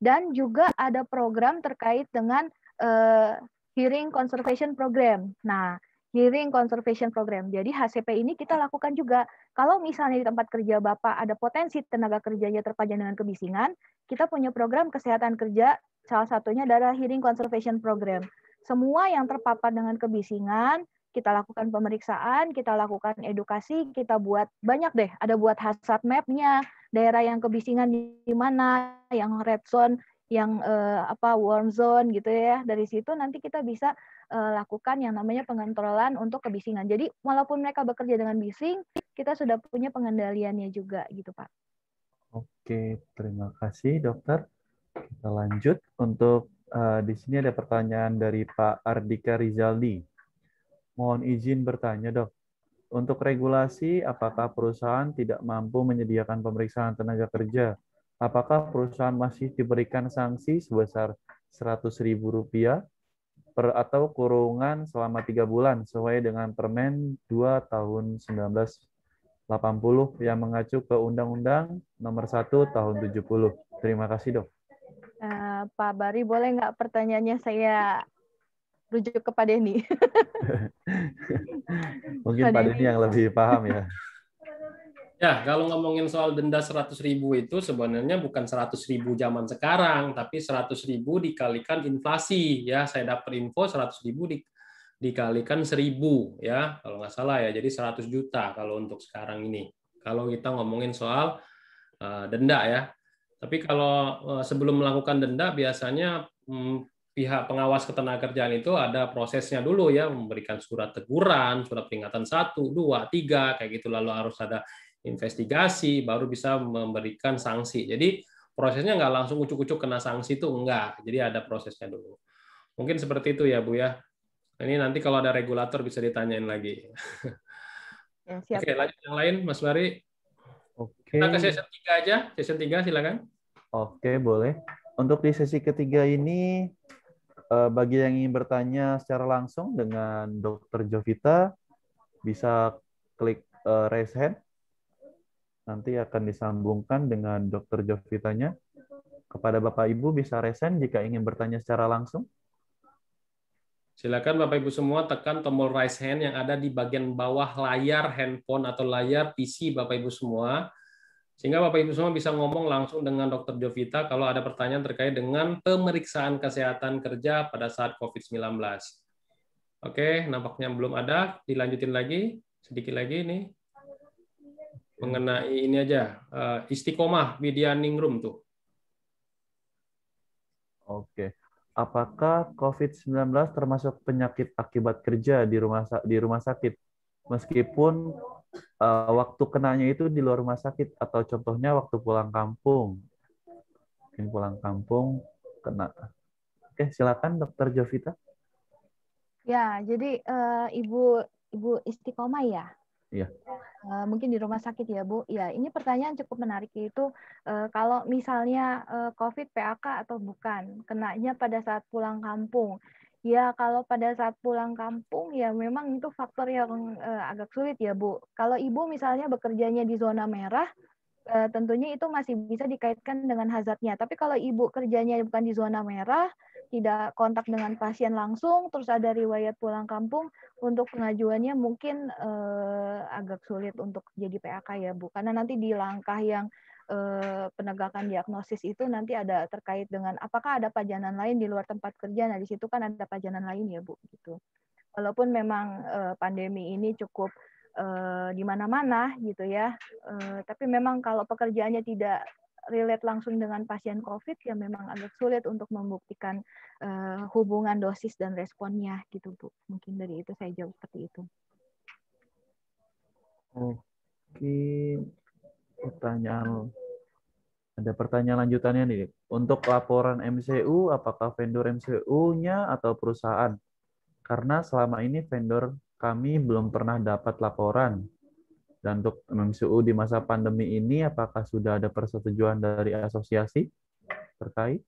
Speaker 1: Dan juga ada program terkait dengan uh, hearing conservation program. Nah Hearing Conservation Program. Jadi HCP ini kita lakukan juga. Kalau misalnya di tempat kerja Bapak ada potensi tenaga kerjanya terpajang dengan kebisingan, kita punya program kesehatan kerja, salah satunya adalah Hearing Conservation Program. Semua yang terpapar dengan kebisingan, kita lakukan pemeriksaan, kita lakukan edukasi, kita buat banyak deh, ada buat hazard map-nya, daerah yang kebisingan di mana, yang red zone, yang eh, apa warm zone gitu ya. Dari situ nanti kita bisa Eh, lakukan yang namanya pengontrolan untuk kebisingan. Jadi walaupun mereka bekerja dengan bising, kita sudah punya pengendaliannya juga gitu Pak.
Speaker 4: Oke, terima kasih dokter. Kita lanjut untuk uh, di sini ada pertanyaan dari Pak Ardika Rizaldi. Mohon izin bertanya dok, untuk regulasi apakah perusahaan tidak mampu menyediakan pemeriksaan tenaga kerja? Apakah perusahaan masih diberikan sanksi sebesar 100 ribu rupiah per atau kurungan selama tiga bulan sesuai dengan Permen 2 tahun 1980 yang mengacu ke Undang-Undang Nomor 1 tahun 70. Terima kasih dok.
Speaker 1: Uh, Pak Bari boleh nggak pertanyaannya saya rujuk kepada ini
Speaker 4: Mungkin Pak, Pak Denny yang lebih paham ya.
Speaker 3: Ya, kalau ngomongin soal denda seratus ribu itu sebenarnya bukan seratus ribu zaman sekarang, tapi seratus ribu dikalikan inflasi. Ya, saya dapat info seratus ribu di, dikalikan 1000 ya, kalau nggak salah ya. Jadi 100 juta kalau untuk sekarang ini. Kalau kita ngomongin soal uh, denda ya. Tapi kalau uh, sebelum melakukan denda biasanya hmm, pihak pengawas ketenagakerjaan itu ada prosesnya dulu ya, memberikan surat teguran, surat peringatan satu dua tiga kayak gitu lalu harus ada investigasi, baru bisa memberikan sanksi. Jadi prosesnya nggak langsung ucuk-ucuk kena sanksi itu enggak. Jadi ada prosesnya dulu. Mungkin seperti itu ya Bu ya. Ini nanti kalau ada regulator bisa ditanyain lagi. Ya, Oke, lanjut yang lain Mas Bari. Oke. Kita ke session 3 aja. sesi 3 silakan.
Speaker 4: Oke, boleh. Untuk di sesi ketiga ini, eh, bagi yang ingin bertanya secara langsung dengan Dr. Jovita, bisa klik eh, raise hand nanti akan disambungkan dengan Dr. Jovitanya. Kepada Bapak Ibu bisa resen jika ingin bertanya secara langsung.
Speaker 3: Silakan Bapak Ibu semua tekan tombol raise hand yang ada di bagian bawah layar handphone atau layar PC Bapak Ibu semua. Sehingga Bapak Ibu semua bisa ngomong langsung dengan Dr. Jovita kalau ada pertanyaan terkait dengan pemeriksaan kesehatan kerja pada saat COVID-19. Oke, nampaknya belum ada. Dilanjutin lagi, sedikit lagi nih mengenai ini aja uh, istiqomah media ningrum tuh. Oke.
Speaker 4: Apakah COVID-19 termasuk penyakit akibat kerja di rumah di rumah sakit? Meskipun uh, waktu kenanya itu di luar rumah sakit atau contohnya waktu pulang kampung. Mungkin pulang kampung kena. Oke, silakan Dokter Jovita.
Speaker 1: Ya, jadi uh, Ibu Ibu istiqomah ya Iya. Uh, mungkin di rumah sakit ya Bu. Ya ini pertanyaan cukup menarik yaitu uh, kalau misalnya uh, COVID PAK atau bukan, kenanya pada saat pulang kampung. Ya kalau pada saat pulang kampung ya memang itu faktor yang uh, agak sulit ya Bu. Kalau Ibu misalnya bekerjanya di zona merah, uh, tentunya itu masih bisa dikaitkan dengan hazardnya. Tapi kalau Ibu kerjanya bukan di zona merah, tidak kontak dengan pasien langsung, terus ada riwayat pulang kampung, untuk pengajuannya mungkin eh, agak sulit untuk jadi PAK ya Bu, karena nanti di langkah yang eh, penegakan diagnosis itu nanti ada terkait dengan apakah ada pajanan lain di luar tempat kerja, nah di situ kan ada pajanan lain ya Bu, gitu. Walaupun memang eh, pandemi ini cukup eh, di mana-mana gitu ya, eh, tapi memang kalau pekerjaannya tidak relate langsung dengan pasien COVID ya memang agak sulit untuk membuktikan uh, hubungan dosis dan responnya gitu Bu. Mungkin dari itu saya jawab seperti itu.
Speaker 2: Oke,
Speaker 4: pertanyaan ada pertanyaan lanjutannya nih. Untuk laporan MCU, apakah vendor MCU-nya atau perusahaan? Karena selama ini vendor kami belum pernah dapat laporan dan untuk MMCU di masa pandemi ini, apakah sudah ada persetujuan dari asosiasi terkait?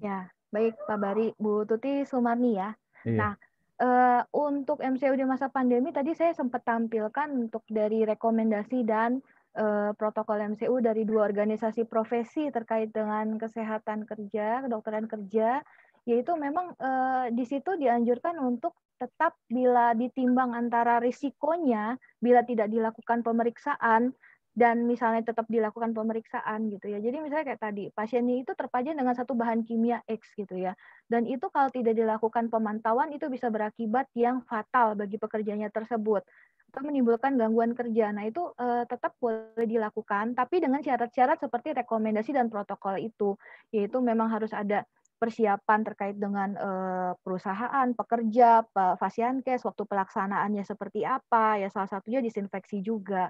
Speaker 2: Ya,
Speaker 1: baik Pak Bari, Bu Tuti Sumarni ya. Iya. Nah, Uh, untuk MCU di masa pandemi tadi saya sempat tampilkan untuk dari rekomendasi dan uh, protokol MCU dari dua organisasi profesi terkait dengan kesehatan kerja, kedokteran kerja, yaitu memang uh, di situ dianjurkan untuk Tetap bila ditimbang antara risikonya bila tidak dilakukan pemeriksaan dan misalnya tetap dilakukan pemeriksaan gitu ya. Jadi misalnya kayak tadi pasiennya itu terpajang dengan satu bahan kimia X gitu ya. Dan itu kalau tidak dilakukan pemantauan itu bisa berakibat yang fatal bagi pekerjanya tersebut atau menimbulkan gangguan kerja. Nah, itu eh, tetap boleh dilakukan tapi dengan syarat-syarat seperti rekomendasi dan protokol itu yaitu memang harus ada persiapan terkait dengan eh, perusahaan, pekerja, fasiankes, waktu pelaksanaannya seperti apa, ya salah satunya disinfeksi juga.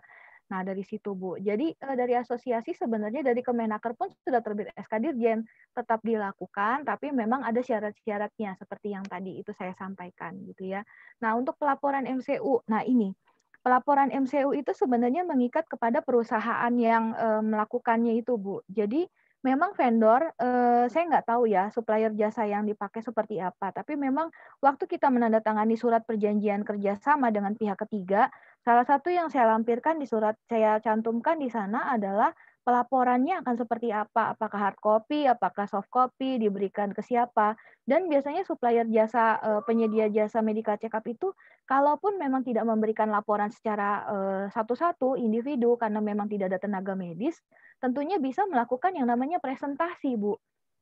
Speaker 1: Nah, dari situ, Bu. Jadi, eh, dari asosiasi sebenarnya dari Kemenaker pun sudah terbit SK Dirjen, tetap dilakukan, tapi memang ada syarat-syaratnya seperti yang tadi itu saya sampaikan gitu ya. Nah, untuk pelaporan MCU, nah ini pelaporan MCU itu sebenarnya mengikat kepada perusahaan yang eh, melakukannya itu, Bu. Jadi, memang vendor eh, saya nggak tahu ya supplier jasa yang dipakai seperti apa tapi memang waktu kita menandatangani surat perjanjian kerjasama dengan pihak ketiga salah satu yang saya lampirkan di surat saya cantumkan di sana adalah pelaporannya akan seperti apa, apakah hard copy, apakah soft copy, diberikan ke siapa. Dan biasanya supplier jasa eh, penyedia jasa medical check up itu kalaupun memang tidak memberikan laporan secara eh, satu-satu individu karena memang tidak ada tenaga medis, tentunya bisa melakukan yang namanya presentasi, Bu.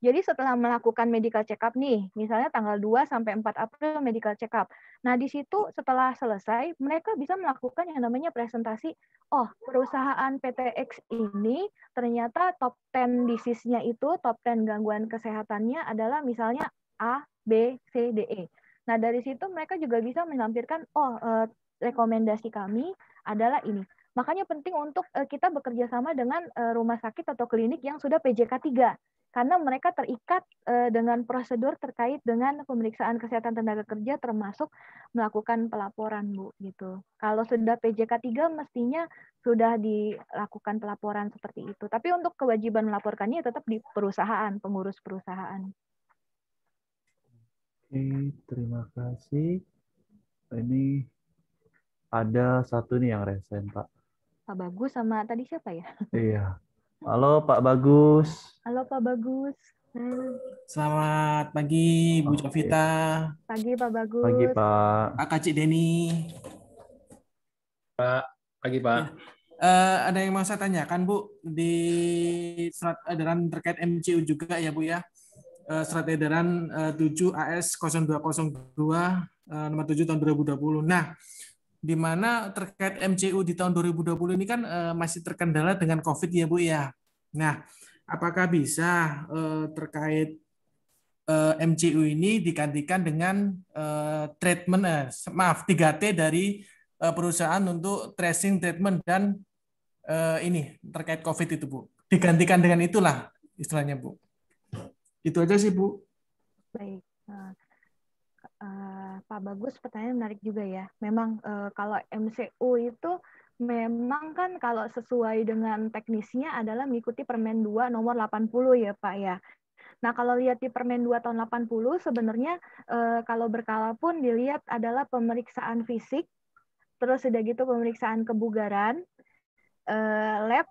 Speaker 1: Jadi setelah melakukan medical check up nih, misalnya tanggal 2 sampai 4 April medical check up. Nah, di situ setelah selesai, mereka bisa melakukan yang namanya presentasi, oh, perusahaan PTX ini ternyata top 10 disease-nya itu, top 10 gangguan kesehatannya adalah misalnya A, B, C, D, E. Nah, dari situ mereka juga bisa menampilkan, oh, eh, rekomendasi kami adalah ini. Makanya penting untuk eh, kita bekerja sama dengan eh, rumah sakit atau klinik yang sudah PJK 3 karena mereka terikat eh, dengan prosedur terkait dengan pemeriksaan kesehatan tenaga kerja termasuk melakukan pelaporan Bu gitu. Kalau sudah PJK 3 mestinya sudah dilakukan pelaporan seperti itu. Tapi untuk kewajiban melaporkannya tetap di perusahaan, pengurus perusahaan.
Speaker 2: Oke, terima kasih. Ini
Speaker 4: ada satu nih yang resen, Pak.
Speaker 1: Pak Bagus sama tadi siapa ya?
Speaker 2: Iya. Halo Pak Bagus.
Speaker 1: Halo Pak Bagus. Hmm.
Speaker 2: Selamat pagi Bu Jovita.
Speaker 1: Pagi Pak Bagus. Pagi
Speaker 2: Pak. Pak Kacik Denny. Pak, pagi Pak. Uh, ada yang mau saya tanyakan Bu di surat edaran terkait MCU juga ya Bu ya. Uh, surat edaran uh, 7 AS 0202 uh, nomor 7 tahun 2020. Nah, di mana terkait MCU di tahun 2020 ini kan uh, masih terkendala dengan COVID ya Bu ya. Nah, apakah bisa uh, terkait uh, eh, MCU ini digantikan dengan uh, treatment uh, maaf 3T dari uh, perusahaan untuk tracing treatment dan uh, ini terkait COVID itu Bu. Digantikan dengan itulah istilahnya Bu. Itu aja sih Bu.
Speaker 1: Baik. uh Pak Bagus pertanyaan menarik juga ya. Memang e, kalau MCU itu memang kan kalau sesuai dengan teknisnya adalah mengikuti Permen 2 nomor 80 ya Pak ya. Nah, kalau lihat di Permen 2 tahun 80 sebenarnya e, kalau berkala pun dilihat adalah pemeriksaan fisik, terus sudah gitu pemeriksaan kebugaran, e, lab,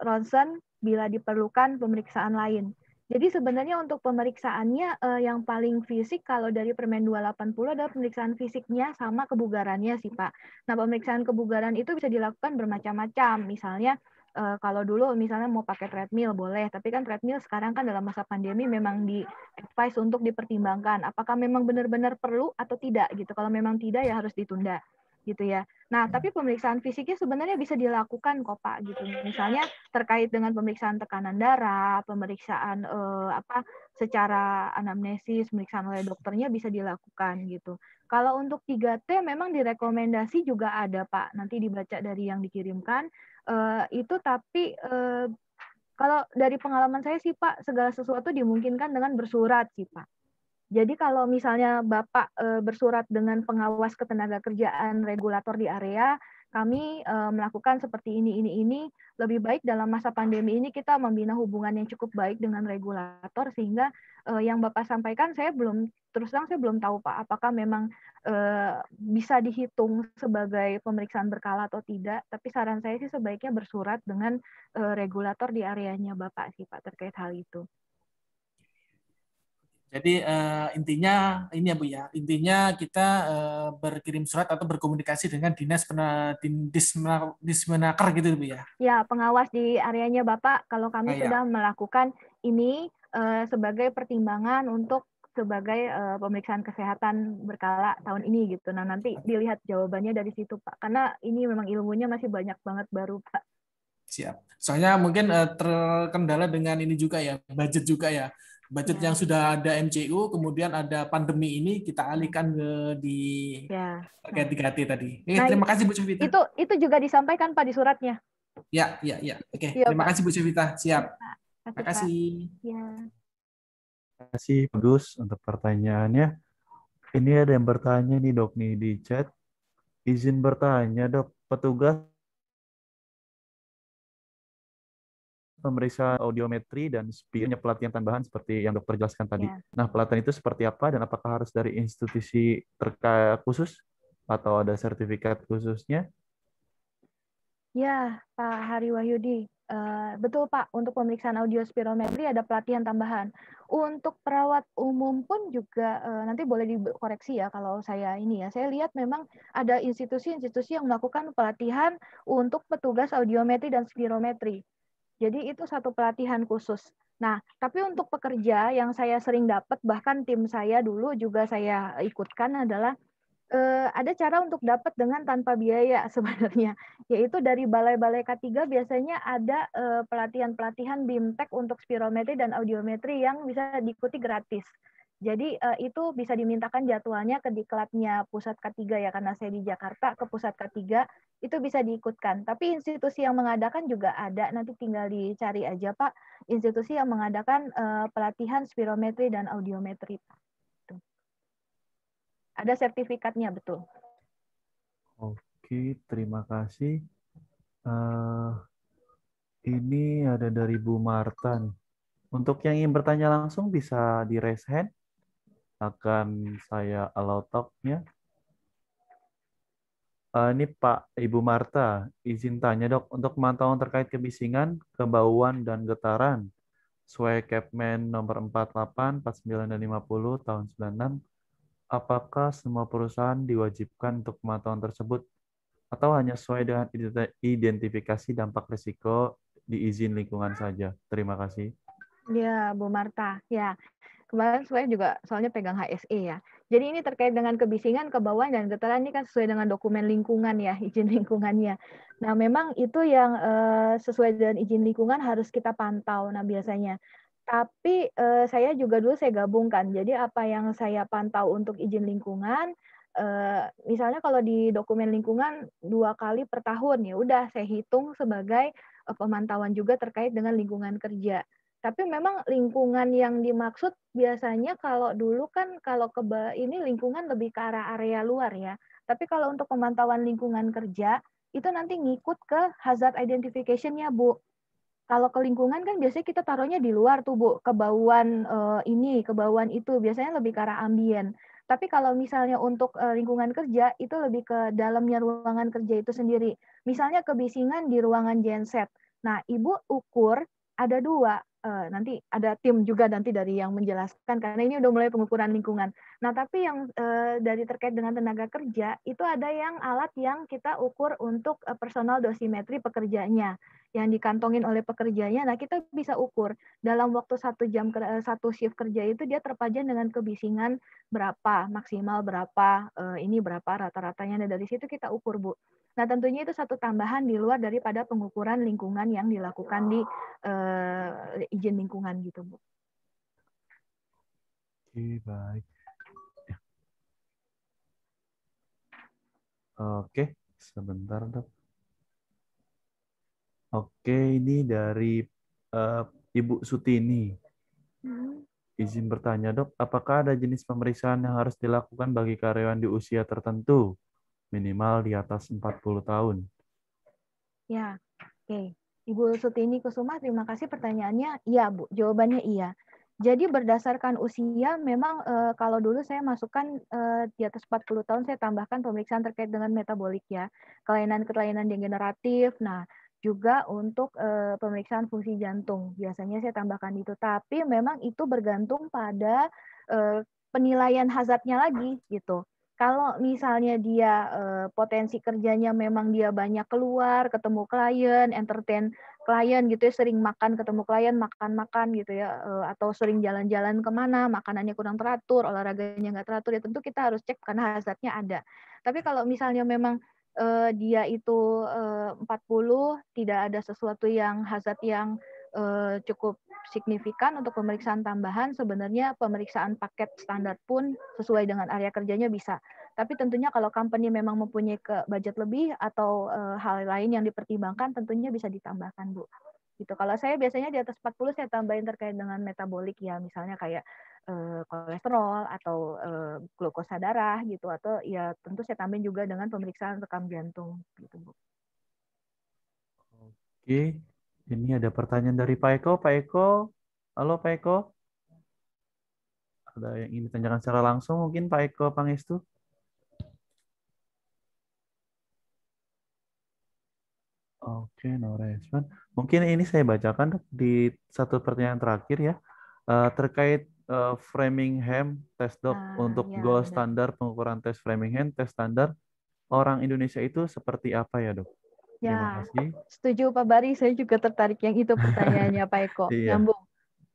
Speaker 1: ronsen, bila diperlukan pemeriksaan lain. Jadi sebenarnya untuk pemeriksaannya eh, yang paling fisik kalau dari Permen 280 adalah pemeriksaan fisiknya sama kebugarannya sih Pak. Nah pemeriksaan kebugaran itu bisa dilakukan bermacam-macam. Misalnya eh, kalau dulu misalnya mau pakai treadmill boleh, tapi kan treadmill sekarang kan dalam masa pandemi memang di advice untuk dipertimbangkan apakah memang benar-benar perlu atau tidak gitu. Kalau memang tidak ya harus ditunda gitu ya. Nah, hmm. tapi pemeriksaan fisiknya sebenarnya bisa dilakukan kok Pak gitu. Misalnya terkait dengan pemeriksaan tekanan darah, pemeriksaan eh, apa secara anamnesis, pemeriksaan oleh dokternya bisa dilakukan gitu. Kalau untuk 3T memang direkomendasi juga ada Pak. Nanti dibaca dari yang dikirimkan eh, itu tapi eh, kalau dari pengalaman saya sih Pak, segala sesuatu dimungkinkan dengan bersurat sih Pak. Jadi kalau misalnya Bapak eh, bersurat dengan pengawas ketenaga kerjaan regulator di area, kami eh, melakukan seperti ini, ini, ini. Lebih baik dalam masa pandemi ini kita membina hubungan yang cukup baik dengan regulator sehingga eh, yang Bapak sampaikan saya belum terus terang saya belum tahu Pak apakah memang bisa dihitung sebagai pemeriksaan berkala atau tidak. Tapi saran saya sih sebaiknya bersurat dengan regulator di areanya Bapak sih Pak terkait hal itu.
Speaker 2: Jadi uh, intinya ini ya Bu ya, intinya kita uh, berkirim surat atau berkomunikasi dengan dinas penadismenaker dismenaker, gitu Bu ya.
Speaker 1: Ya, pengawas di areanya Bapak kalau kami ah, sudah ya. melakukan ini uh, sebagai pertimbangan untuk sebagai uh, pemeriksaan kesehatan berkala tahun ini gitu. Nah, nanti dilihat jawabannya dari situ, Pak. Karena ini memang ilmunya masih banyak banget baru, Pak.
Speaker 2: Siap. Soalnya mungkin uh, terkendala dengan ini juga ya, budget juga ya budget yang sudah ada MCU kemudian ada pandemi ini kita alihkan ke di ya. tadi. Eh, nah, terima kasih Bu Cevita.
Speaker 1: Itu itu juga disampaikan Pak di suratnya.
Speaker 2: Ya, ya, ya. Oke. Okay. Ya, iya, terima kasih Bu Cevita. Siap. terima kasih. Terima kasih
Speaker 4: bagus untuk pertanyaannya. Ini ada yang bertanya nih dok nih di chat. Izin bertanya dok, petugas pemeriksa audiometri dan SPI pelatihan tambahan seperti yang dokter jelaskan tadi. Ya. Nah, pelatihan itu seperti apa dan apakah harus dari institusi terkait khusus atau ada sertifikat khususnya?
Speaker 1: Ya, Pak Hari Wahyudi, Uh, betul Pak, untuk pemeriksaan audio spirometri ada pelatihan tambahan. Untuk perawat umum pun juga uh, nanti boleh dikoreksi ya kalau saya ini ya. Saya lihat memang ada institusi-institusi yang melakukan pelatihan untuk petugas audiometri dan spirometri. Jadi itu satu pelatihan khusus. Nah, tapi untuk pekerja yang saya sering dapat, bahkan tim saya dulu juga saya ikutkan adalah eh, ada cara untuk dapat dengan tanpa biaya sebenarnya, yaitu dari balai-balai K3 biasanya ada pelatihan pelatihan-pelatihan BIMTEK untuk spirometri dan audiometri yang bisa diikuti gratis. Jadi uh, itu bisa dimintakan jadwalnya ke diklatnya pusat ketiga ya karena saya di Jakarta ke pusat ketiga itu bisa diikutkan. Tapi institusi yang mengadakan juga ada nanti tinggal dicari aja Pak institusi yang mengadakan uh, pelatihan spirometri dan audiometri. Tuh. Ada sertifikatnya betul.
Speaker 4: Oke, terima kasih. Uh, ini ada dari Bu Martan. Untuk yang ingin bertanya langsung bisa di raise hand akan saya allow talk-nya. Uh, ini Pak Ibu Marta, izin tanya dok, untuk pemantauan terkait kebisingan, kebauan, dan getaran, sesuai Capman nomor 48, 49, dan 50 tahun 96, apakah semua perusahaan diwajibkan untuk pemantauan tersebut atau hanya sesuai dengan identifikasi dampak risiko di izin lingkungan saja? Terima kasih.
Speaker 1: Ya, Bu Marta. Ya, Kemarin saya juga soalnya pegang HSE ya. Jadi ini terkait dengan kebisingan, kebawaan dan getaran ini kan sesuai dengan dokumen lingkungan ya, izin lingkungannya. Nah, memang itu yang uh, sesuai dengan izin lingkungan harus kita pantau nah biasanya. Tapi uh, saya juga dulu saya gabungkan. Jadi apa yang saya pantau untuk izin lingkungan Uh, misalnya kalau di dokumen lingkungan dua kali per tahun ya udah saya hitung sebagai pemantauan juga terkait dengan lingkungan kerja. Tapi memang lingkungan yang dimaksud biasanya kalau dulu kan kalau ke ini lingkungan lebih ke arah area luar ya. Tapi kalau untuk pemantauan lingkungan kerja itu nanti ngikut ke hazard identificationnya Bu. Kalau ke lingkungan kan biasanya kita taruhnya di luar tuh, Bu. Kebauan uh, ini, kebauan itu biasanya lebih ke arah ambien. Tapi kalau misalnya untuk eh, lingkungan kerja itu lebih ke dalamnya ruangan kerja itu sendiri. Misalnya kebisingan di ruangan genset. Nah, ibu ukur ada dua, Eh, nanti ada tim juga nanti dari yang menjelaskan karena ini udah mulai pengukuran lingkungan. Nah, tapi yang eh, dari terkait dengan tenaga kerja itu ada yang alat yang kita ukur untuk eh, personal dosimetri pekerjanya yang dikantongin oleh pekerjanya. Nah, kita bisa ukur dalam waktu satu jam satu shift kerja itu dia terpajan dengan kebisingan berapa, maksimal berapa, ini berapa rata-ratanya. Nah, dari situ kita ukur, Bu. Nah, tentunya itu satu tambahan di luar daripada pengukuran lingkungan yang dilakukan di uh, izin lingkungan gitu, Bu.
Speaker 4: Oke, baik. Oke, sebentar, Dok. Oke, ini dari uh, Ibu Sutini. Hmm. Izin bertanya, Dok, apakah ada jenis pemeriksaan yang harus dilakukan bagi karyawan di usia tertentu? minimal di atas 40 tahun.
Speaker 1: Ya, oke. Okay. Ibu Sutini Kusuma, terima kasih pertanyaannya. Iya, Bu. Jawabannya iya. Jadi berdasarkan usia memang e, kalau dulu saya masukkan e, di atas 40 tahun saya tambahkan pemeriksaan terkait dengan metabolik ya. Kelainan-kelainan degeneratif. Nah, juga untuk e, pemeriksaan fungsi jantung. Biasanya saya tambahkan itu, tapi memang itu bergantung pada e, penilaian hazardnya lagi gitu kalau misalnya dia eh, potensi kerjanya memang dia banyak keluar, ketemu klien, entertain klien gitu ya, sering makan ketemu klien, makan-makan gitu ya, eh, atau sering jalan-jalan kemana, makanannya kurang teratur, olahraganya nggak teratur, ya tentu kita harus cek karena hazardnya ada. Tapi kalau misalnya memang eh, dia itu eh, 40, tidak ada sesuatu yang hazard yang Eh, cukup signifikan untuk pemeriksaan tambahan sebenarnya pemeriksaan paket standar pun sesuai dengan area kerjanya bisa. Tapi tentunya kalau company memang mempunyai ke budget lebih atau eh, hal lain yang dipertimbangkan tentunya bisa ditambahkan, Bu. Gitu. Kalau saya biasanya di atas 40 saya tambahin terkait dengan metabolik ya, misalnya kayak eh, kolesterol atau glukosa darah gitu atau ya tentu saya tambahin juga dengan pemeriksaan rekam jantung gitu, Bu.
Speaker 2: Oke. Ini
Speaker 4: ada pertanyaan dari Pak Eko. Pak Eko, halo Pak Eko. Ada yang ingin ditanyakan secara langsung mungkin Pak Eko Pangestu? Oke, okay, no respon. Mungkin ini saya bacakan di satu pertanyaan terakhir ya. Eh, terkait uh, eh, Framingham e Test dog uh, ah, untuk ya, gold standar pengukuran tes Framingham e test standar orang Indonesia itu seperti apa ya dok?
Speaker 1: Ya, setuju Pak Bari. Saya juga tertarik yang itu pertanyaannya Pak Eko. iya. Nyambung.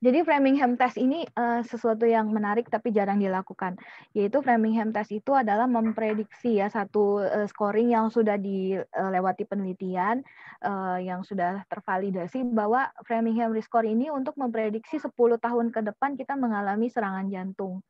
Speaker 1: Jadi Framingham test ini uh, sesuatu yang menarik tapi jarang dilakukan. Yaitu Framingham test itu adalah memprediksi ya satu uh, scoring yang sudah dilewati penelitian uh, yang sudah tervalidasi bahwa Framingham risk score ini untuk memprediksi 10 tahun ke depan kita mengalami serangan jantung.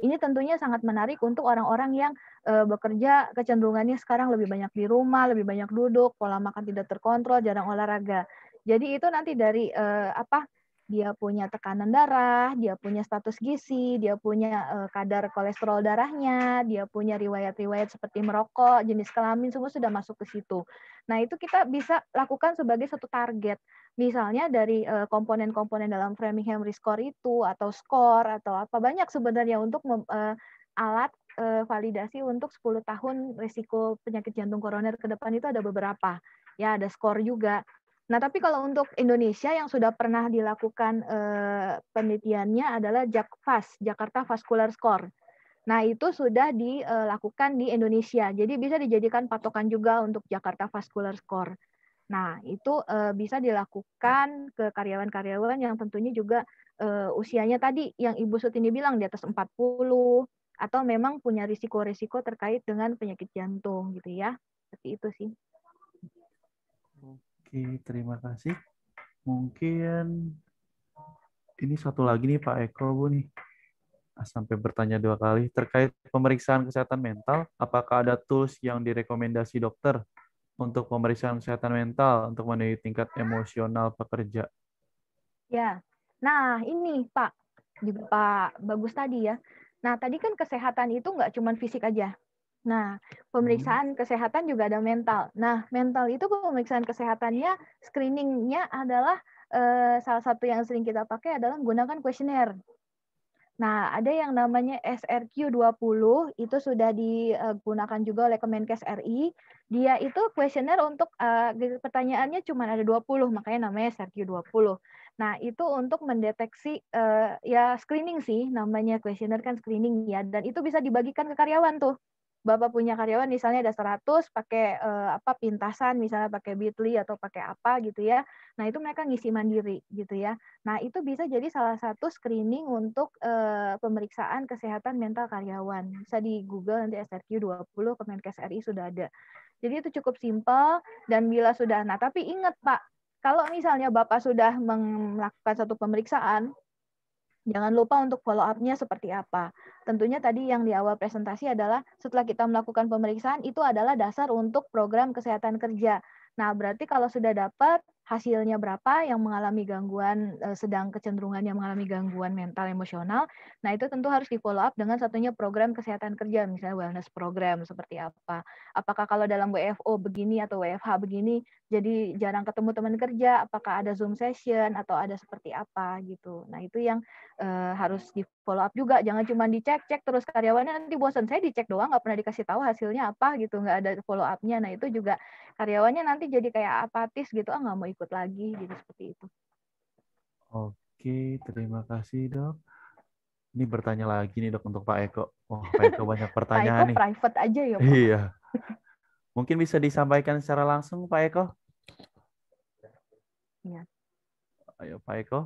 Speaker 1: Ini tentunya sangat menarik untuk orang-orang yang uh, bekerja kecenderungannya sekarang lebih banyak di rumah, lebih banyak duduk, pola makan tidak terkontrol, jarang olahraga. Jadi itu nanti dari uh, apa? Dia punya tekanan darah, dia punya status gizi, dia punya uh, kadar kolesterol darahnya, dia punya riwayat-riwayat seperti merokok, jenis kelamin, semua sudah masuk ke situ. Nah itu kita bisa lakukan sebagai satu target Misalnya dari eh, komponen-komponen dalam Framingham Score itu atau skor atau apa banyak sebenarnya untuk mem, eh, alat eh, validasi untuk 10 tahun risiko penyakit jantung koroner ke depan itu ada beberapa. Ya, ada skor juga. Nah, tapi kalau untuk Indonesia yang sudah pernah dilakukan uh, penelitiannya adalah JAKVAS, Jakarta Vascular Score. Nah, itu sudah dilakukan di Indonesia. Jadi bisa dijadikan patokan juga untuk Jakarta Vascular Score. Nah, itu e, bisa dilakukan ke karyawan-karyawan yang tentunya juga e, usianya tadi yang Ibu Sutini bilang di atas 40 atau memang punya risiko-risiko terkait dengan penyakit jantung gitu ya. Seperti itu sih.
Speaker 4: Oke, terima kasih. Mungkin ini satu lagi nih Pak Eko Bu nih ah, sampai bertanya dua kali terkait pemeriksaan kesehatan mental apakah ada tools yang direkomendasi dokter untuk pemeriksaan kesehatan mental untuk menilai tingkat emosional pekerja.
Speaker 1: Ya, nah ini Pak, juga Pak Bagus tadi ya. Nah tadi kan kesehatan itu nggak cuma fisik aja. Nah, pemeriksaan hmm. kesehatan juga ada mental. Nah, mental itu pemeriksaan kesehatannya, screeningnya adalah eh, salah satu yang sering kita pakai adalah menggunakan kuesioner. Nah, ada yang namanya SRQ 20 itu sudah digunakan juga oleh Kemenkes RI. Dia itu kuesioner untuk uh, pertanyaannya cuma ada 20, makanya namanya SRQ 20. Nah, itu untuk mendeteksi uh, ya screening sih namanya kuesioner kan screening ya dan itu bisa dibagikan ke karyawan tuh. Bapak punya karyawan misalnya ada 100 pakai eh, apa pintasan misalnya pakai Bitly atau pakai apa gitu ya. Nah, itu mereka ngisi mandiri gitu ya. Nah, itu bisa jadi salah satu screening untuk eh, pemeriksaan kesehatan mental karyawan. Bisa di Google nanti SRQ 20 Kemenkes RI sudah ada. Jadi itu cukup simpel dan bila sudah nah tapi ingat Pak, kalau misalnya Bapak sudah melakukan satu pemeriksaan Jangan lupa untuk follow up-nya seperti apa. Tentunya tadi yang di awal presentasi adalah setelah kita melakukan pemeriksaan itu adalah dasar untuk program kesehatan kerja. Nah, berarti kalau sudah dapat hasilnya berapa yang mengalami gangguan eh, sedang kecenderungan yang mengalami gangguan mental emosional. Nah, itu tentu harus di follow up dengan satunya program kesehatan kerja, misalnya wellness program seperti apa. Apakah kalau dalam WFO begini atau WFH begini jadi jarang ketemu teman kerja, apakah ada Zoom session atau ada seperti apa gitu. Nah, itu yang eh, harus di follow up juga. Jangan cuma dicek-cek terus karyawannya nanti bosan. Saya dicek doang nggak pernah dikasih tahu hasilnya apa gitu, nggak ada follow upnya. Nah, itu juga karyawannya nanti jadi kayak apatis gitu, ah nggak mau ikut ikut lagi gitu seperti itu.
Speaker 4: Oke, terima kasih dok. Ini bertanya lagi nih dok untuk Pak Eko. Wah, Pak Eko banyak pertanyaan Pak Eko nih.
Speaker 1: private aja ya Pak. Iya.
Speaker 4: Mungkin bisa disampaikan secara langsung Pak Eko. Iya. Ayo Pak Eko.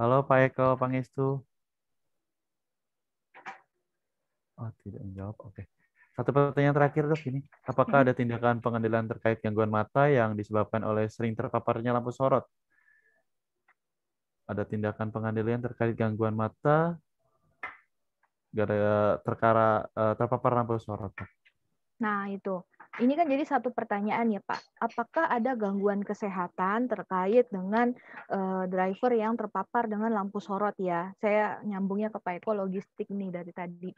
Speaker 4: Halo Pak Eko Pangestu. Oh, tidak menjawab. Oke. Okay. Satu pertanyaan terakhir dok ini, apakah ada tindakan pengendalian terkait gangguan mata yang disebabkan oleh sering terpaparnya lampu sorot? Ada tindakan pengendalian terkait gangguan mata gara terkara eh, terpapar lampu sorot.
Speaker 1: Nah itu ini kan jadi satu pertanyaan ya Pak. Apakah ada gangguan kesehatan terkait dengan uh, driver yang terpapar dengan lampu sorot ya? Saya nyambungnya ke Pak Eko logistik nih dari tadi.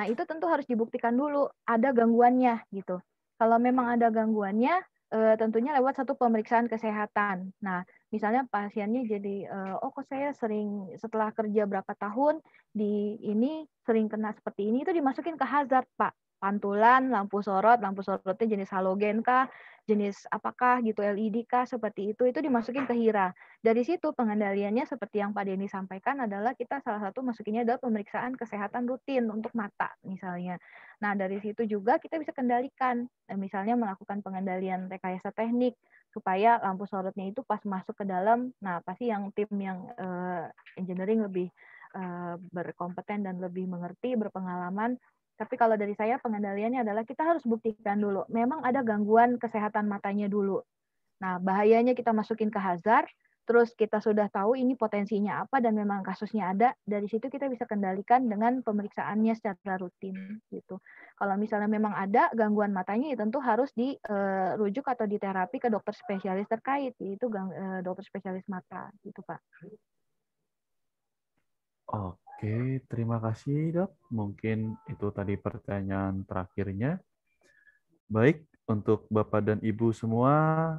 Speaker 1: Nah itu tentu harus dibuktikan dulu ada gangguannya gitu. Kalau memang ada gangguannya, uh, tentunya lewat satu pemeriksaan kesehatan. Nah misalnya pasiennya jadi eh, oh kok saya sering setelah kerja berapa tahun di ini sering kena seperti ini itu dimasukin ke hazard Pak pantulan, lampu sorot, lampu sorotnya jenis halogen kah, jenis apakah gitu LED kah seperti itu itu dimasukin ke Hira. Dari situ pengendaliannya seperti yang Pak Denny sampaikan adalah kita salah satu masukinnya adalah pemeriksaan kesehatan rutin untuk mata misalnya. Nah, dari situ juga kita bisa kendalikan eh, misalnya melakukan pengendalian rekayasa teknik supaya lampu sorotnya itu pas masuk ke dalam nah pasti yang tim yang uh, engineering lebih eh, berkompeten dan lebih mengerti, berpengalaman tapi kalau dari saya pengendaliannya adalah kita harus buktikan dulu. Memang ada gangguan kesehatan matanya dulu. Nah, bahayanya kita masukin ke hazard, terus kita sudah tahu ini potensinya apa dan memang kasusnya ada, dari situ kita bisa kendalikan dengan pemeriksaannya secara rutin gitu. Kalau misalnya memang ada gangguan matanya ya tentu harus dirujuk eh, atau diterapi ke dokter spesialis terkait, yaitu eh, dokter spesialis mata gitu, Pak.
Speaker 2: Oke. Oke,
Speaker 4: terima kasih dok. Mungkin itu tadi pertanyaan terakhirnya. Baik, untuk Bapak dan Ibu semua,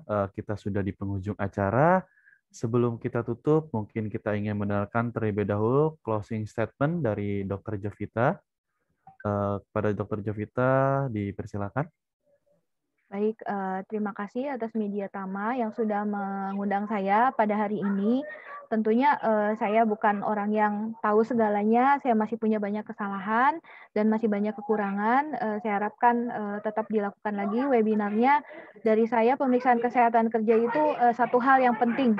Speaker 4: eh, kita sudah di penghujung acara. Sebelum kita tutup, mungkin kita ingin mendengarkan terlebih dahulu closing statement dari Dr. Jovita. Eh, kepada Dr. Jovita, dipersilakan.
Speaker 1: Baik, uh, terima kasih atas media Tama yang sudah mengundang saya pada hari ini. Tentunya uh, saya bukan orang yang tahu segalanya, saya masih punya banyak kesalahan dan masih banyak kekurangan. Uh, saya harapkan uh, tetap dilakukan lagi webinarnya. Dari saya pemeriksaan kesehatan kerja itu uh, satu hal yang penting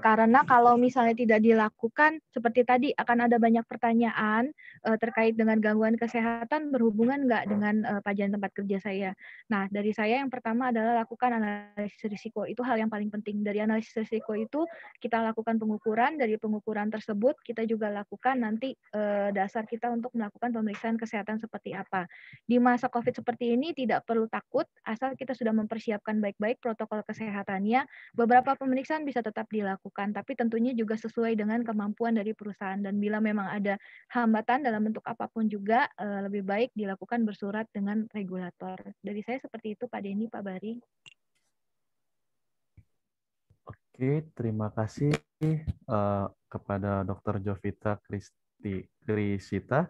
Speaker 1: karena kalau misalnya tidak dilakukan, seperti tadi akan ada banyak pertanyaan uh, terkait dengan gangguan kesehatan berhubungan nggak hmm. dengan uh, eh, pajan tempat kerja saya. Nah, dari saya yang pertama adalah lakukan analisis risiko. Itu hal yang paling penting. Dari analisis risiko itu kita lakukan pengukuran. Dari pengukuran tersebut kita juga lakukan nanti uh, dasar kita untuk melakukan pemeriksaan kesehatan seperti apa. Di masa COVID seperti ini tidak perlu takut asal kita sudah mempersiapkan baik-baik protokol kesehatannya. Beberapa pemeriksaan bisa tetap dilakukan dilakukan, tapi tentunya juga sesuai dengan kemampuan dari perusahaan. Dan bila memang ada hambatan dalam bentuk apapun juga, eh, lebih baik dilakukan bersurat dengan regulator. Dari saya seperti itu, Pak Denny, Pak Bari.
Speaker 4: Oke, terima kasih uh, kepada Dr. Jovita Kristi Krisita.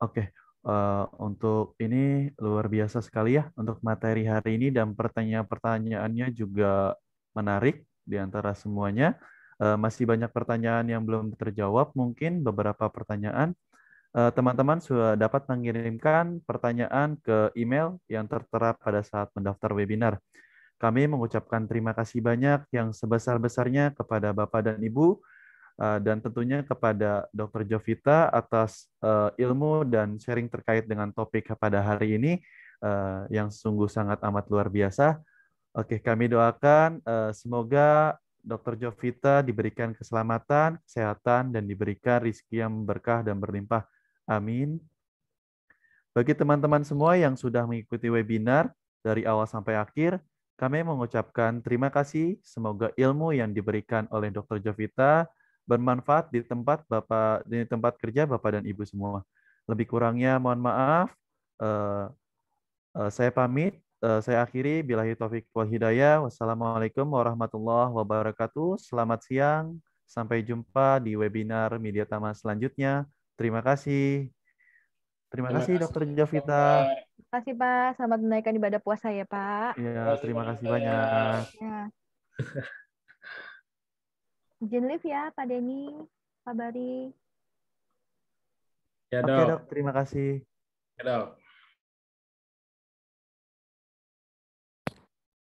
Speaker 4: Oke, uh, untuk ini luar biasa sekali ya untuk materi hari ini dan pertanyaan-pertanyaannya juga menarik di antara semuanya. Uh, masih banyak pertanyaan yang belum terjawab, mungkin beberapa pertanyaan. Eh, teman-teman uh, sudah dapat mengirimkan pertanyaan ke email yang tertera pada saat mendaftar webinar. Kami mengucapkan terima kasih banyak yang sebesar-besarnya kepada Bapak dan Ibu eh, dan tentunya kepada Dr. Jovita atas ilmu dan sharing terkait dengan topik pada hari ini yang sungguh sangat amat luar biasa. Oke, kami doakan uh, semoga Dr. Jovita diberikan keselamatan, kesehatan, dan diberikan rizki yang berkah dan berlimpah. Amin. Bagi teman-teman semua yang sudah mengikuti webinar dari awal sampai akhir, kami mengucapkan terima kasih. Semoga ilmu yang diberikan oleh Dr. Jovita bermanfaat di tempat Bapak di tempat kerja Bapak dan Ibu semua. Lebih kurangnya mohon maaf. Uh, uh, saya pamit. Eh, saya akhiri. Bilahi taufik wal hidayah. Wassalamualaikum warahmatullahi wabarakatuh. Selamat siang. Sampai jumpa di webinar Media Tama selanjutnya. Terima kasih. Terima, terima kasih, kasih Dokter Javita.
Speaker 1: Terima kasih Pak. Selamat menaikkan ibadah puasa ya Pak. Ya
Speaker 2: terima kasih banyak. Ya.
Speaker 1: Izin live ya Pak Denny, Pak Bari.
Speaker 2: Ya, dok. Oke dok, terima kasih. Ya, dok.